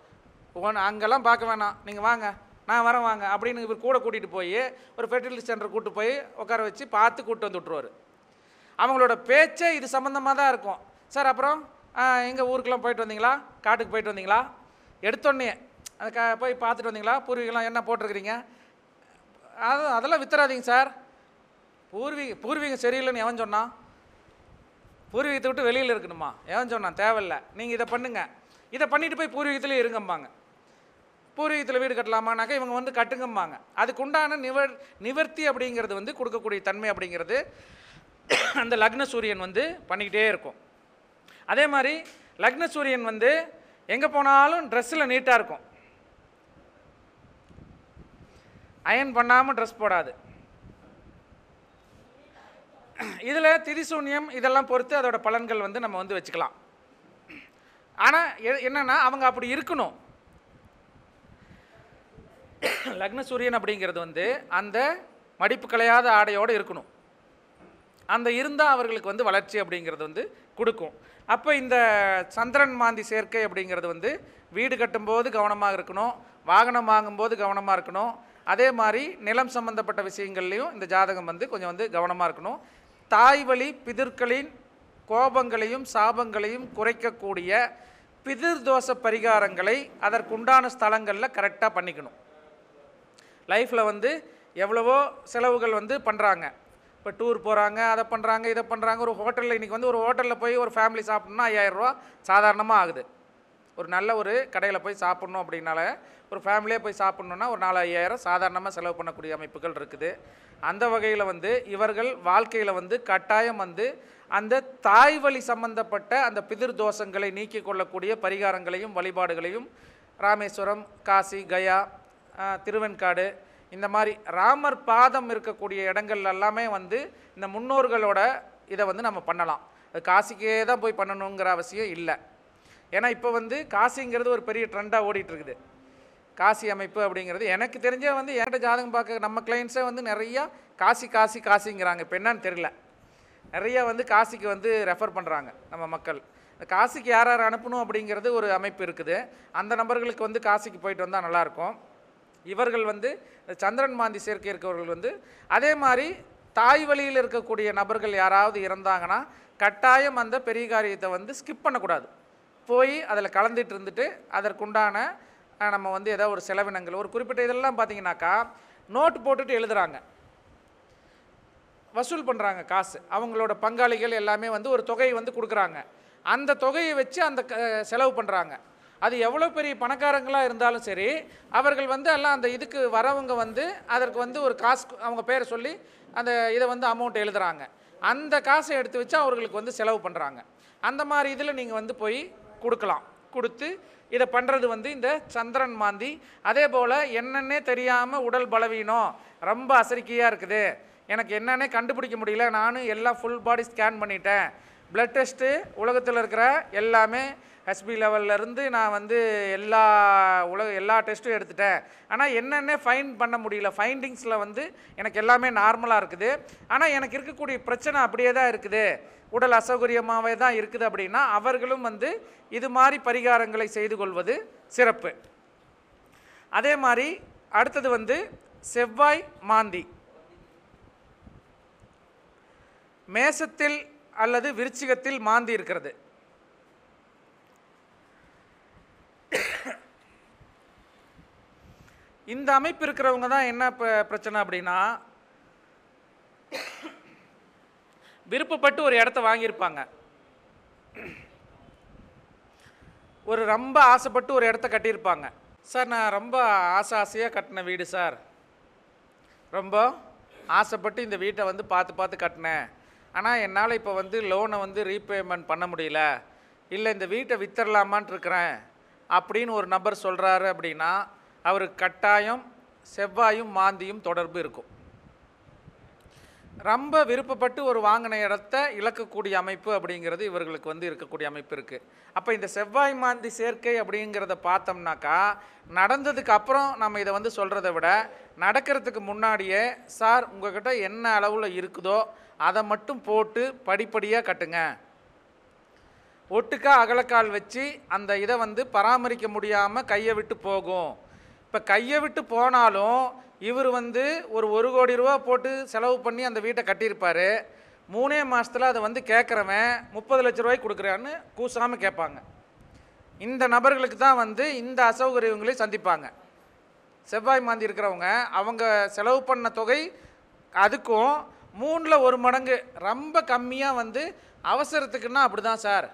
ஒன் அங்கெல்லாம் பார்க்க வேணாம் நீங்கள் வாங்க நான் வரேன் வாங்க அப்படின்னு இவர் கூட கூட்டிகிட்டு போய் ஒரு ஃபெர்டிலிட்டி சென்டர் கூட்டு போய் உட்கார வச்சு பார்த்து கூப்பிட்டு வந்து விட்ருவார் அவங்களோட பேச்சே இது சம்மந்தமாக தான் இருக்கும் சார் அப்புறம் எங்கள் ஊருக்கெலாம் போயிட்டு வந்தீங்களா காட்டுக்கு போயிட்டு வந்தீங்களா எடுத்தோடனே அது க போய் பார்த்துட்டு வந்தீங்களா பூர்வீகம்லாம் என்ன போட்டிருக்கிறீங்க அது அதெல்லாம் வித்துறாதீங்க சார் பூர்வீக பூர்வீகம் சரியில்லைன்னு எவன் சொன்னான் பூர்வீகத்தை விட்டு வெளியில் இருக்கணுமா ஏன் சொன்னான் தேவையில்ல நீங்கள் இதை பண்ணுங்கள் இதை பண்ணிட்டு போய் பூர்வீகத்திலே இருங்கம்பாங்க பூர்வீகத்தில் வீடு கட்டலாமானாக்கா இவங்க வந்து கட்டுங்கம்பாங்க அதுக்கு உண்டான நிவர் நிவர்த்தி அப்படிங்கிறது வந்து கொடுக்கக்கூடிய தன்மை அப்படிங்கிறது அந்த லக்ன சூரியன் வந்து பண்ணிக்கிட்டே இருக்கும் அதே மாதிரி லக்ன சூரியன் வந்து எங்கே போனாலும் ட்ரெஸ்ஸில் நீட்டாக இருக்கும் அயன் பண்ணாமல் ட்ரெஸ் போடாது இதில் திரிசூன்யம் இதெல்லாம் பொறுத்து அதோட பலன்கள் வந்து நம்ம வந்து வச்சுக்கலாம் ஆனால் என்னென்னா அவங்க அப்படி இருக்கணும் லக்ன சூரியன் அப்படிங்கிறது வந்து அந்த மடிப்பு கலையாத ஆடையோடு இருக்கணும் அந்த இருந்தால் அவர்களுக்கு வந்து வளர்ச்சி அப்படிங்கிறது வந்து கொடுக்கும் அப்போ இந்த சந்திரன் மாந்தி சேர்க்கை அப்படிங்கிறது வந்து வீடு கட்டும்போது கவனமாக இருக்கணும் வாகனம் வாங்கும்போது கவனமாக இருக்கணும் அதே மாதிரி நிலம் சம்மந்தப்பட்ட விஷயங்கள்லையும் இந்த ஜாதகம் வந்து கொஞ்சம் வந்து கவனமாக இருக்கணும் தாய் வழி பிதிர்களின் கோபங்களையும் சாபங்களையும் குறைக்கக்கூடிய பிதிர் தோஷ பரிகாரங்களை அதற்குண்டான ஸ்தலங்களில் கரெக்டாக பண்ணிக்கணும் லைஃப்பில் வந்து எவ்வளவோ செலவுகள் வந்து பண்ணுறாங்க இப்போ டூர் போகிறாங்க அதை பண்ணுறாங்க இதை பண்ணுறாங்க ஒரு ஹோட்டலில் இன்றைக்கி வந்து ஒரு ஹோட்டலில் போய் ஒரு ஃபேமிலி சாப்பிட்ணுன்னா ரூபா சாதாரணமாக ஆகுது ஒரு நல்ல ஒரு கடையில் போய் சாப்பிட்ணும் அப்படின்னால ஒரு ஃபேமிலியே போய் சாப்பிட்ணுன்னா ஒரு நாலு ஐயாயிரம் சாதாரணமாக செலவு பண்ணக்கூடிய அமைப்புகள் இருக்குது அந்த வகையில் வந்து இவர்கள் வாழ்க்கையில் வந்து கட்டாயம் வந்து அந்த தாய் வழி சம்பந்தப்பட்ட அந்த பிதிர் தோஷங்களை நீக்கி கொள்ளக்கூடிய பரிகாரங்களையும் வழிபாடுகளையும் ராமேஸ்வரம் காசி கயா திருவெண்காடு இந்த மாதிரி ராமர் பாதம் இருக்கக்கூடிய இடங்கள் எல்லாமே வந்து இந்த முன்னோர்களோட இதை வந்து நம்ம பண்ணலாம் காசிக்கே தான் போய் பண்ணணுங்கிற அவசியம் இல்லை ஏன்னா இப்போ வந்து காசிங்கிறது ஒரு பெரிய ட்ரெண்டாக ஓடிட்டுருக்குது காசி அமைப்பு அப்படிங்கிறது எனக்கு தெரிஞ்ச வந்து என்கிட்ட ஜாதகம் பார்க்க நம்ம கிளைண்ட்ஸே வந்து நிறையா காசி காசி காசிங்கிறாங்க இப்போ என்னன்னு தெரியல நிறையா வந்து காசிக்கு வந்து ரெஃபர் பண்ணுறாங்க நம்ம மக்கள் காசிக்கு யார் யார் அனுப்பணும் அப்படிங்கிறது ஒரு அமைப்பு இருக்குது அந்த நபர்களுக்கு வந்து காசிக்கு போயிட்டு வந்தால் நல்லாயிருக்கும் இவர்கள் வந்து சந்திரன் மாந்தி சேர்க்கை இருக்கவர்கள் வந்து அதே மாதிரி தாய் வழியில் இருக்கக்கூடிய நபர்கள் யாராவது இறந்தாங்கன்னா கட்டாயம் அந்த பெரிய காரியத்தை வந்து ஸ்கிப் பண்ணக்கூடாது போய் அதில் கலந்துட்டு இருந்துட்டு அதற்குண்டான நம்ம வந்து ஏதோ ஒரு செலவினங்கள் ஒரு குறிப்பிட்ட இதெல்லாம் பார்த்தீங்கன்னாக்கா நோட்டு போட்டுட்டு எழுதுறாங்க வசூல் பண்ணுறாங்க காசு அவங்களோட பங்காளிகள் எல்லாமே வந்து ஒரு தொகையை வந்து கொடுக்குறாங்க அந்த தொகையை வச்சு அந்த செலவு பண்ணுறாங்க அது எவ்வளோ பெரிய பணக்காரங்களாக இருந்தாலும் சரி அவர்கள் வந்து எல்லாம் அந்த இதுக்கு வரவங்க வந்து அதற்கு வந்து ஒரு காசு அவங்க பேரை சொல்லி அந்த இதை வந்து அமௌண்ட் எழுதுகிறாங்க அந்த காசை எடுத்து வச்சு அவர்களுக்கு வந்து செலவு பண்ணுறாங்க அந்த மாதிரி இதில் நீங்கள் வந்து போய் கொடுக்கலாம் கொடுத்து இதை பண்ணுறது வந்து இந்த சந்திரன் மாந்தி அதே போல் என்னென்னே தெரியாமல் உடல் பலவீனம் ரொம்ப அசரிக்கையாக இருக்குது எனக்கு என்னென்னே கண்டுபிடிக்க முடியல நானும் எல்லாம் ஃபுல் பாடி ஸ்கேன் பண்ணிட்டேன் பிளட் டெஸ்ட்டு உலகத்தில் இருக்கிற எல்லாமே ஹெச்பி லெவல்லேருந்து நான் வந்து எல்லா உலக எல்லா டெஸ்ட்டும் எடுத்துட்டேன் ஆனால் என்னென்ன ஃபைன் பண்ண முடியல ஃபைண்டிங்ஸில் வந்து எனக்கு எல்லாமே நார்மலாக இருக்குது ஆனால் எனக்கு இருக்கக்கூடிய பிரச்சனை அப்படியே தான் இருக்குது உடல் அசௌகரியமாகவே தான் இருக்குது அப்படின்னா அவர்களும் வந்து இது மாதிரி பரிகாரங்களை செய்து கொள்வது சிறப்பு அதே மாதிரி அடுத்தது வந்து செவ்வாய் மாந்தி மேசத்தில் அல்லது விருச்சிகத்தில் மாந்தி இருக்கிறது இந்த அமைப்பு இருக்கிறவங்க தான் என்ன பிரச்சனை அப்படின்னா விருப்பப்பட்டு ஒரு இடத்த வாங்கியிருப்பாங்க ஒரு ரொம்ப ஆசைப்பட்டு ஒரு இடத்த கட்டியிருப்பாங்க சார் நான் ரொம்ப ஆசை ஆசையாக கட்டின வீடு சார் ரொம்ப ஆசைப்பட்டு இந்த வீட்டை வந்து பார்த்து பார்த்து கட்டினேன் ஆனால் என்னால் இப்போ வந்து லோனை வந்து ரீபேமெண்ட் பண்ண முடியல இல்லை இந்த வீட்டை வித்தரலாமான் இருக்கிறேன் அப்படின்னு ஒரு நபர் சொல்கிறாரு அப்படின்னா அவருக்கு கட்டாயம் செவ்வாயும் மாந்தியும் தொடர்பு இருக்கும் ரொம்ப விருப்பப்பட்டு ஒரு வாங்கின இடத்த இழக்கக்கூடிய அமைப்பு அப்படிங்கிறது இவர்களுக்கு வந்து இருக்கக்கூடிய அமைப்பு இருக்குது அப்போ இந்த செவ்வாய் மாந்தி சேர்க்கை அப்படிங்கிறத பார்த்தோம்னாக்கா நடந்ததுக்கு அப்புறம் நம்ம இதை வந்து சொல்கிறத விட நடக்கிறதுக்கு முன்னாடியே சார் உங்ககிட்ட என்ன அளவில் இருக்குதோ அதை மட்டும் போட்டு படிப்படியாக கட்டுங்க ஒட்டுக்கா அகலக்கால் வச்சு அந்த இதை வந்து பராமரிக்க முடியாமல் கையை விட்டு போகும் இப்போ கையை விட்டு போனாலும் இவர் வந்து ஒரு ஒரு கோடி ரூபா போட்டு செலவு பண்ணி அந்த வீட்டை கட்டியிருப்பார் மூணே மாதத்தில் அதை வந்து கேட்குறவன் முப்பது லட்ச ரூபாய்க்கு கொடுக்குறான்னு கூசாமல் கேட்பாங்க இந்த நபர்களுக்கு தான் வந்து இந்த அசௌகரியங்களையும் சந்திப்பாங்க செவ்வாய் மாந்தி இருக்கிறவங்க அவங்க செலவு பண்ண தொகை அதுக்கும் மூணில் ஒரு மடங்கு ரொம்ப கம்மியாக வந்து அவசரத்துக்குன்னா அப்படி தான் சார்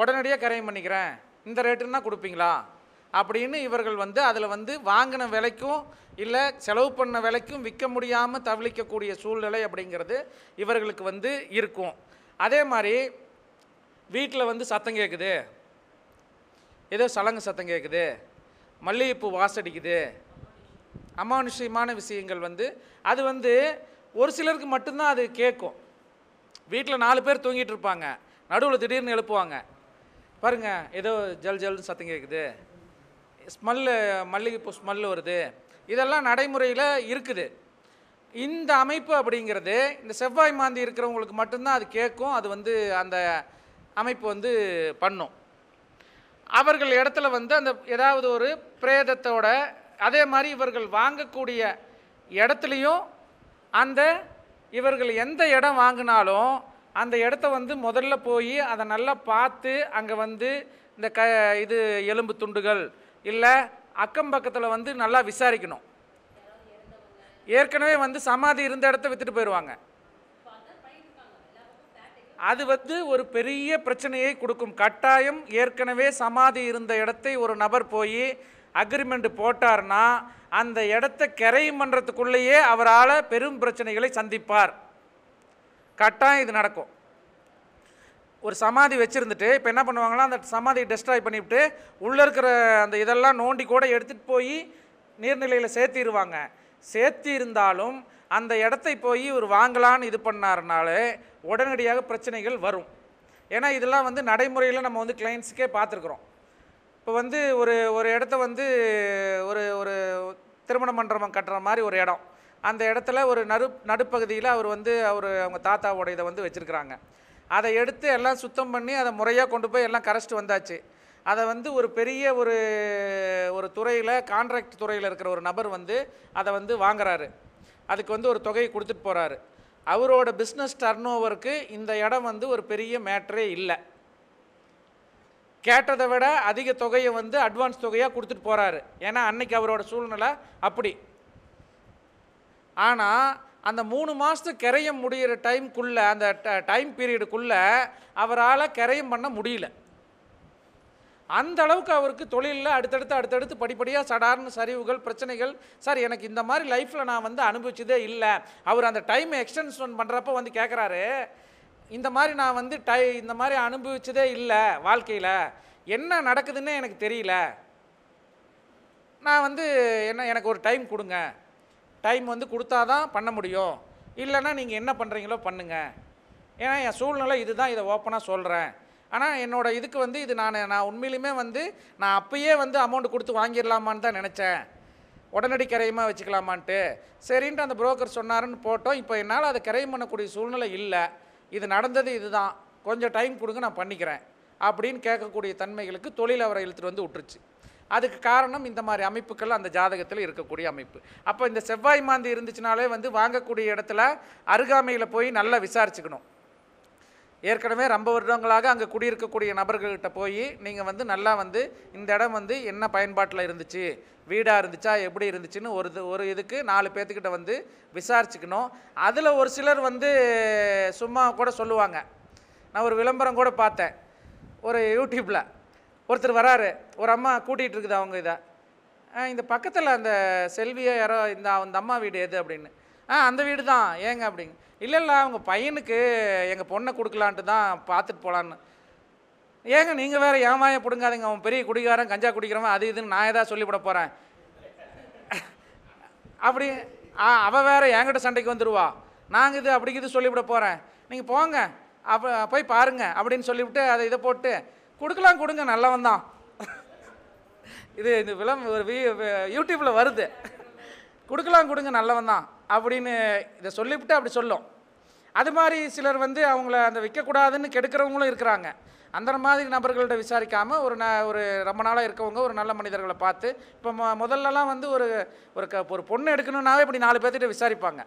உடனடியாக கரையம் பண்ணிக்கிறேன் இந்த ரேட்டுன்னா கொடுப்பீங்களா அப்படின்னு இவர்கள் வந்து அதில் வந்து வாங்கின விலைக்கும் இல்லை செலவு பண்ண விலைக்கும் விற்க முடியாமல் தவிழிக்கக்கூடிய சூழ்நிலை அப்படிங்கிறது இவர்களுக்கு வந்து இருக்கும் அதே மாதிரி வீட்டில் வந்து சத்தம் கேட்குது ஏதோ சலங்கு சத்தம் கேட்குது மல்லிகைப்பூ வாசடிக்குது அமானுஷ்யமான விஷயங்கள் வந்து அது வந்து ஒரு சிலருக்கு மட்டும்தான் அது கேட்கும் வீட்டில் நாலு பேர் தூங்கிட்டு இருப்பாங்க நடுவில் திடீர்னு எழுப்புவாங்க பாருங்கள் ஏதோ ஜல் ஜல்னு சத்தம் கேட்குது ஸ்மெல்லு மல்லிகைப்பூ ஸ்மெல் வருது இதெல்லாம் நடைமுறையில் இருக்குது இந்த அமைப்பு அப்படிங்கிறது இந்த செவ்வாய் மாந்தி இருக்கிறவங்களுக்கு மட்டும்தான் அது கேட்கும் அது வந்து அந்த அமைப்பு வந்து பண்ணும் அவர்கள் இடத்துல வந்து அந்த ஏதாவது ஒரு பிரேதத்தோட அதே மாதிரி இவர்கள் வாங்கக்கூடிய இடத்துலையும் அந்த இவர்கள் எந்த இடம் வாங்கினாலும் அந்த இடத்த வந்து முதல்ல போய் அதை நல்லா பார்த்து அங்கே வந்து இந்த க இது எலும்பு துண்டுகள் இல்லை அக்கம் பக்கத்தில் வந்து நல்லா விசாரிக்கணும் ஏற்கனவே வந்து சமாதி இருந்த இடத்த விற்றுட்டு போயிடுவாங்க அது வந்து ஒரு பெரிய பிரச்சனையை கொடுக்கும் கட்டாயம் ஏற்கனவே சமாதி இருந்த இடத்தை ஒரு நபர் போய் அக்ரிமெண்ட் போட்டார்னா அந்த இடத்த கரையும் பண்ணுறதுக்குள்ளேயே அவரால் பெரும் பிரச்சனைகளை சந்திப்பார் கட்டாயம் இது நடக்கும் ஒரு சமாதி வச்சுருந்துட்டு இப்போ என்ன பண்ணுவாங்கன்னா அந்த சமாதியை டெஸ்ட்ராய் பண்ணிவிட்டு உள்ளே இருக்கிற அந்த இதெல்லாம் நோண்டி கூட எடுத்துகிட்டு போய் நீர்நிலையில் சேர்த்திடுவாங்க சேர்த்தி இருந்தாலும் அந்த இடத்தை போய் ஒரு வாங்கலான்னு இது பண்ணாருனாலே உடனடியாக பிரச்சனைகள் வரும் ஏன்னா இதெல்லாம் வந்து நடைமுறையில் நம்ம வந்து கிளைண்ட்ஸுக்கே பார்த்துருக்குறோம் இப்போ வந்து ஒரு ஒரு இடத்த வந்து ஒரு ஒரு திருமண மண்டபம் கட்டுற மாதிரி ஒரு இடம் அந்த இடத்துல ஒரு நடு நடுப்பகுதியில் அவர் வந்து அவர் அவங்க தாத்தாவோட இதை வந்து வச்சுருக்குறாங்க அதை எடுத்து எல்லாம் சுத்தம் பண்ணி அதை முறையாக கொண்டு போய் எல்லாம் கரைச்சிட்டு வந்தாச்சு அதை வந்து ஒரு பெரிய ஒரு ஒரு துறையில் கான்ட்ராக்ட் துறையில் இருக்கிற ஒரு நபர் வந்து அதை வந்து வாங்குறாரு அதுக்கு வந்து ஒரு தொகையை கொடுத்துட்டு போகிறாரு அவரோட பிஸ்னஸ் டர்ன் ஓவருக்கு இந்த இடம் வந்து ஒரு பெரிய மேட்ரே இல்லை கேட்டதை விட அதிக தொகையை வந்து அட்வான்ஸ் தொகையாக கொடுத்துட்டு போகிறாரு ஏன்னா அன்னைக்கு அவரோட சூழ்நிலை அப்படி ஆனால் அந்த மூணு மாதத்துக்கு கரையம் முடிகிற டைம்குள்ளே அந்த டைம் பீரியடுக்குள்ளே அவரால் கரையம் பண்ண முடியல அந்த அளவுக்கு அவருக்கு தொழிலில் அடுத்தடுத்து அடுத்தடுத்து படிப்படியாக சடார்ன சரிவுகள் பிரச்சனைகள் சார் எனக்கு இந்த மாதிரி லைஃப்பில் நான் வந்து அனுபவிச்சதே இல்லை அவர் அந்த டைம் எக்ஸ்டென்ஷன் பண்ணுறப்ப வந்து கேட்குறாரு இந்த மாதிரி நான் வந்து டை இந்த மாதிரி அனுபவிச்சதே இல்லை வாழ்க்கையில் என்ன நடக்குதுன்னு எனக்கு தெரியல நான் வந்து என்ன எனக்கு ஒரு டைம் கொடுங்க டைம் வந்து கொடுத்தா தான் பண்ண முடியும் இல்லைன்னா நீங்கள் என்ன பண்ணுறீங்களோ பண்ணுங்கள் ஏன்னா என் சூழ்நிலை இதுதான் இதை ஓப்பனாக சொல்கிறேன் ஆனால் என்னோடய இதுக்கு வந்து இது நான் நான் உண்மையிலுமே வந்து நான் அப்போயே வந்து அமௌண்ட் கொடுத்து வாங்கிடலாமான்னு தான் நினச்சேன் உடனடி கரையமாக வச்சுக்கலாமான்ட்டு சரின்ட்டு அந்த புரோக்கர் சொன்னாருன்னு போட்டோம் இப்போ என்னால் அதை கரையம் பண்ணக்கூடிய சூழ்நிலை இல்லை இது நடந்தது இதுதான் கொஞ்சம் டைம் கொடுங்க நான் பண்ணிக்கிறேன் அப்படின்னு கேட்கக்கூடிய தன்மைகளுக்கு தொழில் அவரை இழுத்துட்டு வந்து விட்டுருச்சு அதுக்கு காரணம் இந்த மாதிரி அமைப்புகள் அந்த ஜாதகத்தில் இருக்கக்கூடிய அமைப்பு அப்போ இந்த செவ்வாய் மாந்தி இருந்துச்சுனாலே வந்து வாங்கக்கூடிய இடத்துல அருகாமையில் போய் நல்லா விசாரிச்சுக்கணும் ஏற்கனவே ரொம்ப வருடங்களாக அங்கே குடியிருக்கக்கூடிய நபர்கள்கிட்ட போய் நீங்கள் வந்து நல்லா வந்து இந்த இடம் வந்து என்ன பயன்பாட்டில் இருந்துச்சு வீடாக இருந்துச்சா எப்படி இருந்துச்சுன்னு ஒரு ஒரு இதுக்கு நாலு பேர்த்துக்கிட்ட வந்து விசாரிச்சுக்கணும் அதில் ஒரு சிலர் வந்து சும்மா கூட சொல்லுவாங்க நான் ஒரு விளம்பரம் கூட பார்த்தேன் ஒரு யூடியூப்பில் ஒருத்தர் வராரு ஒரு அம்மா கூட்டிகிட்டு இருக்குது அவங்க இதை இந்த பக்கத்தில் அந்த செல்வியோ யாரோ இந்த அந்த அம்மா வீடு எது அப்படின்னு ஆ அந்த வீடு தான் ஏங்க அப்படிங்க இல்லை இல்லை அவங்க பையனுக்கு எங்கள் பொண்ணை கொடுக்கலான்ட்டு தான் பார்த்துட்டு போகலான்னு ஏங்க நீங்கள் வேறு ஏமாயம் பிடுங்காதீங்க அவன் பெரிய குடிகாரன் கஞ்சா குடிக்கிறவன் அது இதுன்னு நான் ஏதாவது சொல்லிவிட போகிறேன் அப்படி ஆ அவள் வேறு என்கிட்ட சண்டைக்கு வந்துடுவா நாங்கள் இது அப்படிக்கு இது சொல்லிவிட போகிறேன் நீங்கள் போங்க அப்போ போய் பாருங்கள் அப்படின்னு சொல்லிவிட்டு அதை இதை போட்டு கொடுக்கலாம் கொடுங்க நல்லவன் தான் இது இந்த விளம் ஒரு யூடியூப்பில் வருது கொடுக்கலாம் கொடுங்க நல்லவன் தான் அப்படின்னு இதை சொல்லிவிட்டு அப்படி சொல்லும் அது மாதிரி சிலர் வந்து அவங்கள அந்த விற்கக்கூடாதுன்னு கெடுக்கிறவங்களும் இருக்கிறாங்க அந்த மாதிரி நபர்கள்ட்ட விசாரிக்காமல் ஒரு ந ஒரு ரொம்ப நாளாக இருக்கவங்க ஒரு நல்ல மனிதர்களை பார்த்து இப்போ மொ முதல்லலாம் வந்து ஒரு ஒரு க ஒரு பொண்ணு எடுக்கணுன்னாவே இப்படி நாலு பேர்த்திட்ட விசாரிப்பாங்க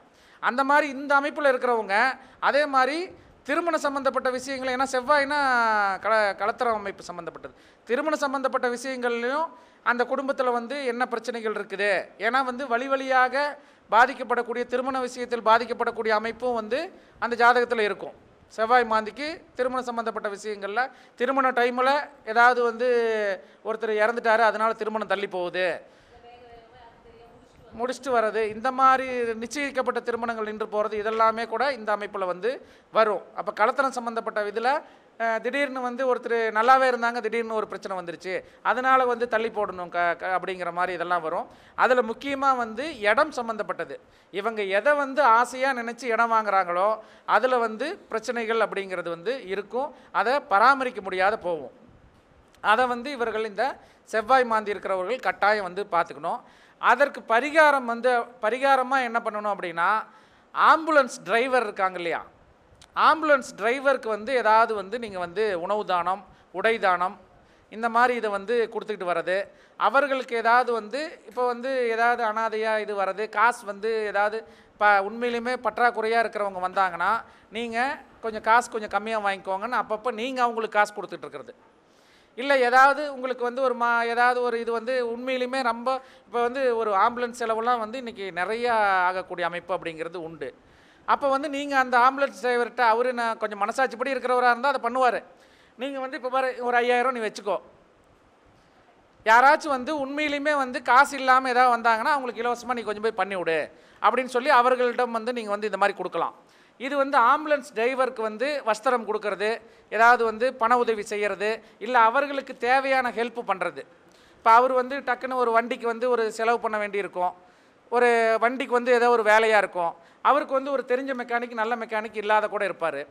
அந்த மாதிரி இந்த அமைப்பில் இருக்கிறவங்க அதே மாதிரி திருமண சம்மந்தப்பட்ட விஷயங்கள் ஏன்னா செவ்வாய்னா கல கலத்திர அமைப்பு சம்மந்தப்பட்டது திருமண சம்மந்தப்பட்ட விஷயங்கள்லையும் அந்த குடும்பத்தில் வந்து என்ன பிரச்சனைகள் இருக்குது ஏன்னா வந்து வழி வழியாக பாதிக்கப்படக்கூடிய திருமண விஷயத்தில் பாதிக்கப்படக்கூடிய அமைப்பும் வந்து அந்த ஜாதகத்தில் இருக்கும் செவ்வாய் மாந்திக்கு திருமணம் சம்மந்தப்பட்ட விஷயங்களில் திருமண டைமில் ஏதாவது வந்து ஒருத்தர் இறந்துட்டார் அதனால் திருமணம் தள்ளி போகுது முடிச்சுட்டு வர்றது இந்த மாதிரி நிச்சயிக்கப்பட்ட திருமணங்கள் நின்று போகிறது இதெல்லாமே கூட இந்த அமைப்பில் வந்து வரும் அப்போ கலத்தனம் சம்மந்தப்பட்ட இதில் திடீர்னு வந்து ஒருத்தர் நல்லாவே இருந்தாங்க திடீர்னு ஒரு பிரச்சனை வந்துருச்சு அதனால் வந்து தள்ளி போடணும் க அப்படிங்கிற மாதிரி இதெல்லாம் வரும் அதில் முக்கியமாக வந்து இடம் சம்மந்தப்பட்டது இவங்க எதை வந்து ஆசையாக நினச்சி இடம் வாங்குகிறாங்களோ அதில் வந்து பிரச்சனைகள் அப்படிங்கிறது வந்து இருக்கும் அதை பராமரிக்க முடியாத போகும் அதை வந்து இவர்கள் இந்த செவ்வாய் மாந்தி இருக்கிறவர்கள் கட்டாயம் வந்து பார்த்துக்கணும் அதற்கு பரிகாரம் வந்து பரிகாரமாக என்ன பண்ணணும் அப்படின்னா ஆம்புலன்ஸ் டிரைவர் இருக்காங்க இல்லையா ஆம்புலன்ஸ் டிரைவருக்கு வந்து ஏதாவது வந்து நீங்கள் வந்து உணவு தானம் உடை தானம் இந்த மாதிரி இதை வந்து கொடுத்துக்கிட்டு வர்றது அவர்களுக்கு ஏதாவது வந்து இப்போ வந்து ஏதாவது அனாதையாக இது வர்றது காசு வந்து ஏதாவது இப்போ உண்மையிலுமே பற்றாக்குறையாக இருக்கிறவங்க வந்தாங்கன்னா நீங்கள் கொஞ்சம் காசு கொஞ்சம் கம்மியாக வாங்கிக்கோங்கன்னு அப்பப்போ நீங்கள் அவங்களுக்கு காசு இருக்கிறது இல்லை ஏதாவது உங்களுக்கு வந்து ஒரு மா ஏதாவது ஒரு இது வந்து உண்மையிலுமே ரொம்ப இப்போ வந்து ஒரு ஆம்புலன்ஸ் செலவுலாம் வந்து இன்றைக்கி நிறையா ஆகக்கூடிய அமைப்பு அப்படிங்கிறது உண்டு அப்போ வந்து நீங்கள் அந்த ஆம்புலன்ஸ் டிரைவர்கிட்ட அவரு நான் கொஞ்சம் மனசாட்சிப்படி இருக்கிறவராக இருந்தால் அதை பண்ணுவார் நீங்கள் வந்து இப்போ பாரு ஒரு ஐயாயிரம் நீ வச்சுக்கோ யாராச்சும் வந்து உண்மையிலுமே வந்து காசு இல்லாமல் ஏதாவது வந்தாங்கன்னா அவங்களுக்கு இலவசமாக நீ கொஞ்சம் போய் பண்ணிவிடு அப்படின்னு சொல்லி அவர்களிடம் வந்து நீங்கள் வந்து இந்த மாதிரி கொடுக்கலாம் இது வந்து ஆம்புலன்ஸ் டிரைவருக்கு வந்து வஸ்திரம் கொடுக்கறது ஏதாவது வந்து பண உதவி செய்கிறது இல்லை அவர்களுக்கு தேவையான ஹெல்ப் பண்ணுறது இப்போ அவர் வந்து டக்குன்னு ஒரு வண்டிக்கு வந்து ஒரு செலவு பண்ண வேண்டியிருக்கும் ஒரு வண்டிக்கு வந்து ஏதோ ஒரு வேலையாக இருக்கும் அவருக்கு வந்து ஒரு தெரிஞ்ச மெக்கானிக் நல்ல மெக்கானிக் இல்லாத கூட இருப்பார்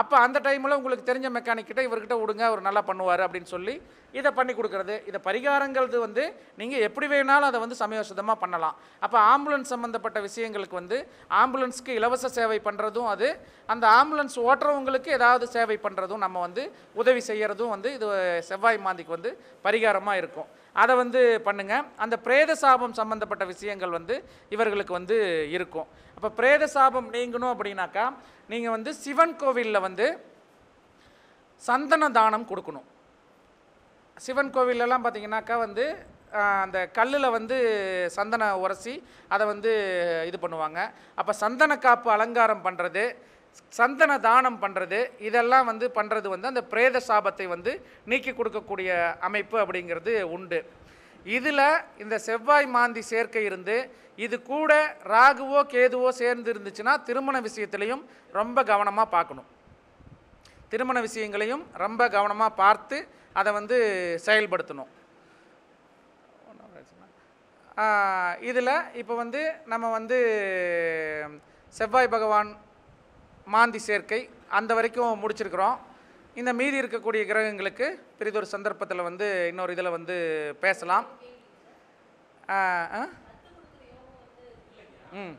அப்போ அந்த டைமில் உங்களுக்கு தெரிஞ்ச மெக்கானிக்கிட்ட இவர்கிட்ட விடுங்க அவர் நல்லா பண்ணுவார் அப்படின்னு சொல்லி இதை பண்ணி கொடுக்குறது இதை பரிகாரங்கிறது வந்து நீங்கள் எப்படி வேணாலும் அதை வந்து சமயோசிதமாக பண்ணலாம் அப்போ ஆம்புலன்ஸ் சம்மந்தப்பட்ட விஷயங்களுக்கு வந்து ஆம்புலன்ஸுக்கு இலவச சேவை பண்ணுறதும் அது அந்த ஆம்புலன்ஸ் ஓட்டுறவங்களுக்கு ஏதாவது சேவை பண்ணுறதும் நம்ம வந்து உதவி செய்கிறதும் வந்து இது செவ்வாய் மாந்திக்கு வந்து பரிகாரமாக இருக்கும் அதை வந்து பண்ணுங்கள் அந்த பிரேத சாபம் சம்மந்தப்பட்ட விஷயங்கள் வந்து இவர்களுக்கு வந்து இருக்கும் அப்போ பிரேத சாபம் நீங்கணும் அப்படின்னாக்கா நீங்கள் வந்து சிவன் கோவிலில் வந்து சந்தன தானம் கொடுக்கணும் சிவன் கோவிலெல்லாம் பார்த்தீங்கன்னாக்கா வந்து அந்த கல்லில் வந்து சந்தன உரசி அதை வந்து இது பண்ணுவாங்க அப்போ சந்தன காப்பு அலங்காரம் பண்ணுறது சந்தன தானம் பண்ணுறது இதெல்லாம் வந்து பண்ணுறது வந்து அந்த பிரேத சாபத்தை வந்து நீக்கி கொடுக்கக்கூடிய அமைப்பு அப்படிங்கிறது உண்டு இதில் இந்த செவ்வாய் மாந்தி சேர்க்கை இருந்து இது கூட ராகுவோ கேதுவோ சேர்ந்து இருந்துச்சுன்னா திருமண விஷயத்திலையும் ரொம்ப கவனமாக பார்க்கணும் திருமண விஷயங்களையும் ரொம்ப கவனமாக பார்த்து அதை வந்து செயல்படுத்தணும் இதில் இப்போ வந்து நம்ம வந்து செவ்வாய் பகவான் மாந்தி சேர்க்கை அந்த வரைக்கும் முடிச்சிருக்கிறோம் இந்த மீதி இருக்கக்கூடிய கிரகங்களுக்கு பெரிதொரு சந்தர்ப்பத்தில் வந்து இன்னொரு இதில் வந்து பேசலாம் ஆ ம்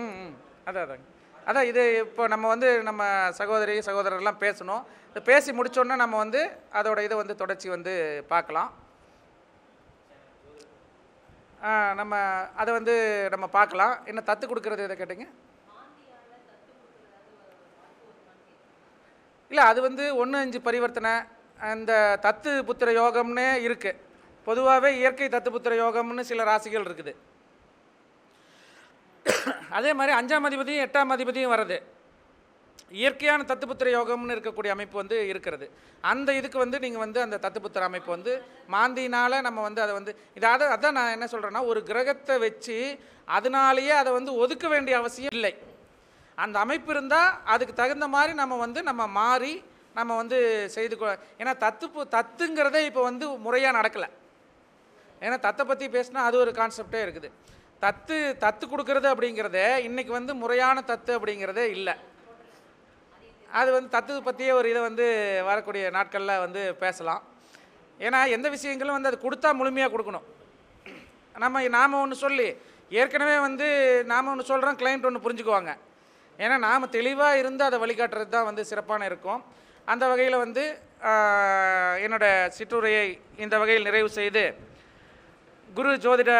ம் ம் அதான் அதாங்க அதான் இது இப்போ நம்ம வந்து நம்ம சகோதரி சகோதரர்லாம் பேசணும் இது பேசி முடித்தோன்னா நம்ம வந்து அதோட இதை வந்து தொடர்ச்சி வந்து பார்க்கலாம் நம்ம அதை வந்து நம்ம பார்க்கலாம் என்ன தத்து கொடுக்கறது எதை கேட்டிங்க இல்லை அது வந்து ஒன்று அஞ்சு பரிவர்த்தனை அந்த தத்து புத்திர யோகம்னே இருக்குது பொதுவாகவே இயற்கை தத்து புத்திர யோகம்னு சில ராசிகள் இருக்குது அதே மாதிரி அஞ்சாம் அதிபதியும் எட்டாம் அதிபதியும் வர்றது இயற்கையான தத்துப்புத்திர யோகம்னு இருக்கக்கூடிய அமைப்பு வந்து இருக்கிறது அந்த இதுக்கு வந்து நீங்கள் வந்து அந்த தத்துப்புத்திர அமைப்பு வந்து மாந்தினால் நம்ம வந்து அதை வந்து இதாவது அதான் நான் என்ன சொல்கிறேன்னா ஒரு கிரகத்தை வச்சு அதனாலேயே அதை வந்து ஒதுக்க வேண்டிய அவசியம் இல்லை அந்த அமைப்பு இருந்தால் அதுக்கு தகுந்த மாதிரி நம்ம வந்து நம்ம மாறி நம்ம வந்து செய்து கொ ஏன்னா தத்துப்பு தத்துங்கிறதே இப்போ வந்து முறையாக நடக்கலை ஏன்னா தத்தை பற்றி பேசினா அது ஒரு கான்செப்டே இருக்குது தத்து தத்து கொடுக்கறது அப்படிங்கிறத இன்றைக்கி வந்து முறையான தத்து அப்படிங்கிறதே இல்லை அது வந்து தத்து பற்றியே ஒரு இதை வந்து வரக்கூடிய நாட்களில் வந்து பேசலாம் ஏன்னா எந்த விஷயங்களும் வந்து அது கொடுத்தா முழுமையாக கொடுக்கணும் நம்ம நாம் ஒன்று சொல்லி ஏற்கனவே வந்து நாம் ஒன்று சொல்கிறோம் கிளைண்ட் ஒன்று புரிஞ்சுக்குவாங்க ஏன்னா நாம் தெளிவாக இருந்து அதை வழிகாட்டுறது தான் வந்து சிறப்பான இருக்கும் அந்த வகையில் வந்து என்னோடய சிற்றுரையை இந்த வகையில் நிறைவு செய்து குரு ஜோதிட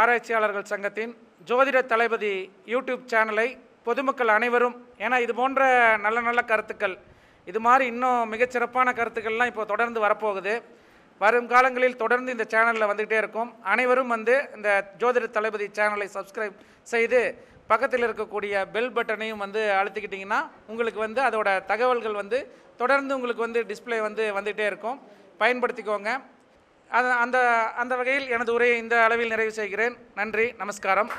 ஆராய்ச்சியாளர்கள் சங்கத்தின் ஜோதிட தளபதி யூடியூப் சேனலை பொதுமக்கள் அனைவரும் ஏன்னா இது போன்ற நல்ல நல்ல கருத்துக்கள் இது மாதிரி இன்னும் மிகச்சிறப்பான கருத்துக்கள்லாம் இப்போ தொடர்ந்து வரப்போகுது வரும் காலங்களில் தொடர்ந்து இந்த சேனலில் வந்துக்கிட்டே இருக்கும் அனைவரும் வந்து இந்த ஜோதிட தளபதி சேனலை சப்ஸ்கிரைப் செய்து பக்கத்தில் இருக்கக்கூடிய பெல் பட்டனையும் வந்து அழுத்திக்கிட்டிங்கன்னா உங்களுக்கு வந்து அதோட தகவல்கள் வந்து தொடர்ந்து உங்களுக்கு வந்து டிஸ்பிளே வந்து வந்துகிட்டே இருக்கும் பயன்படுத்திக்கோங்க அது அந்த அந்த வகையில் எனது உரையை இந்த அளவில் நிறைவு செய்கிறேன் நன்றி நமஸ்காரம்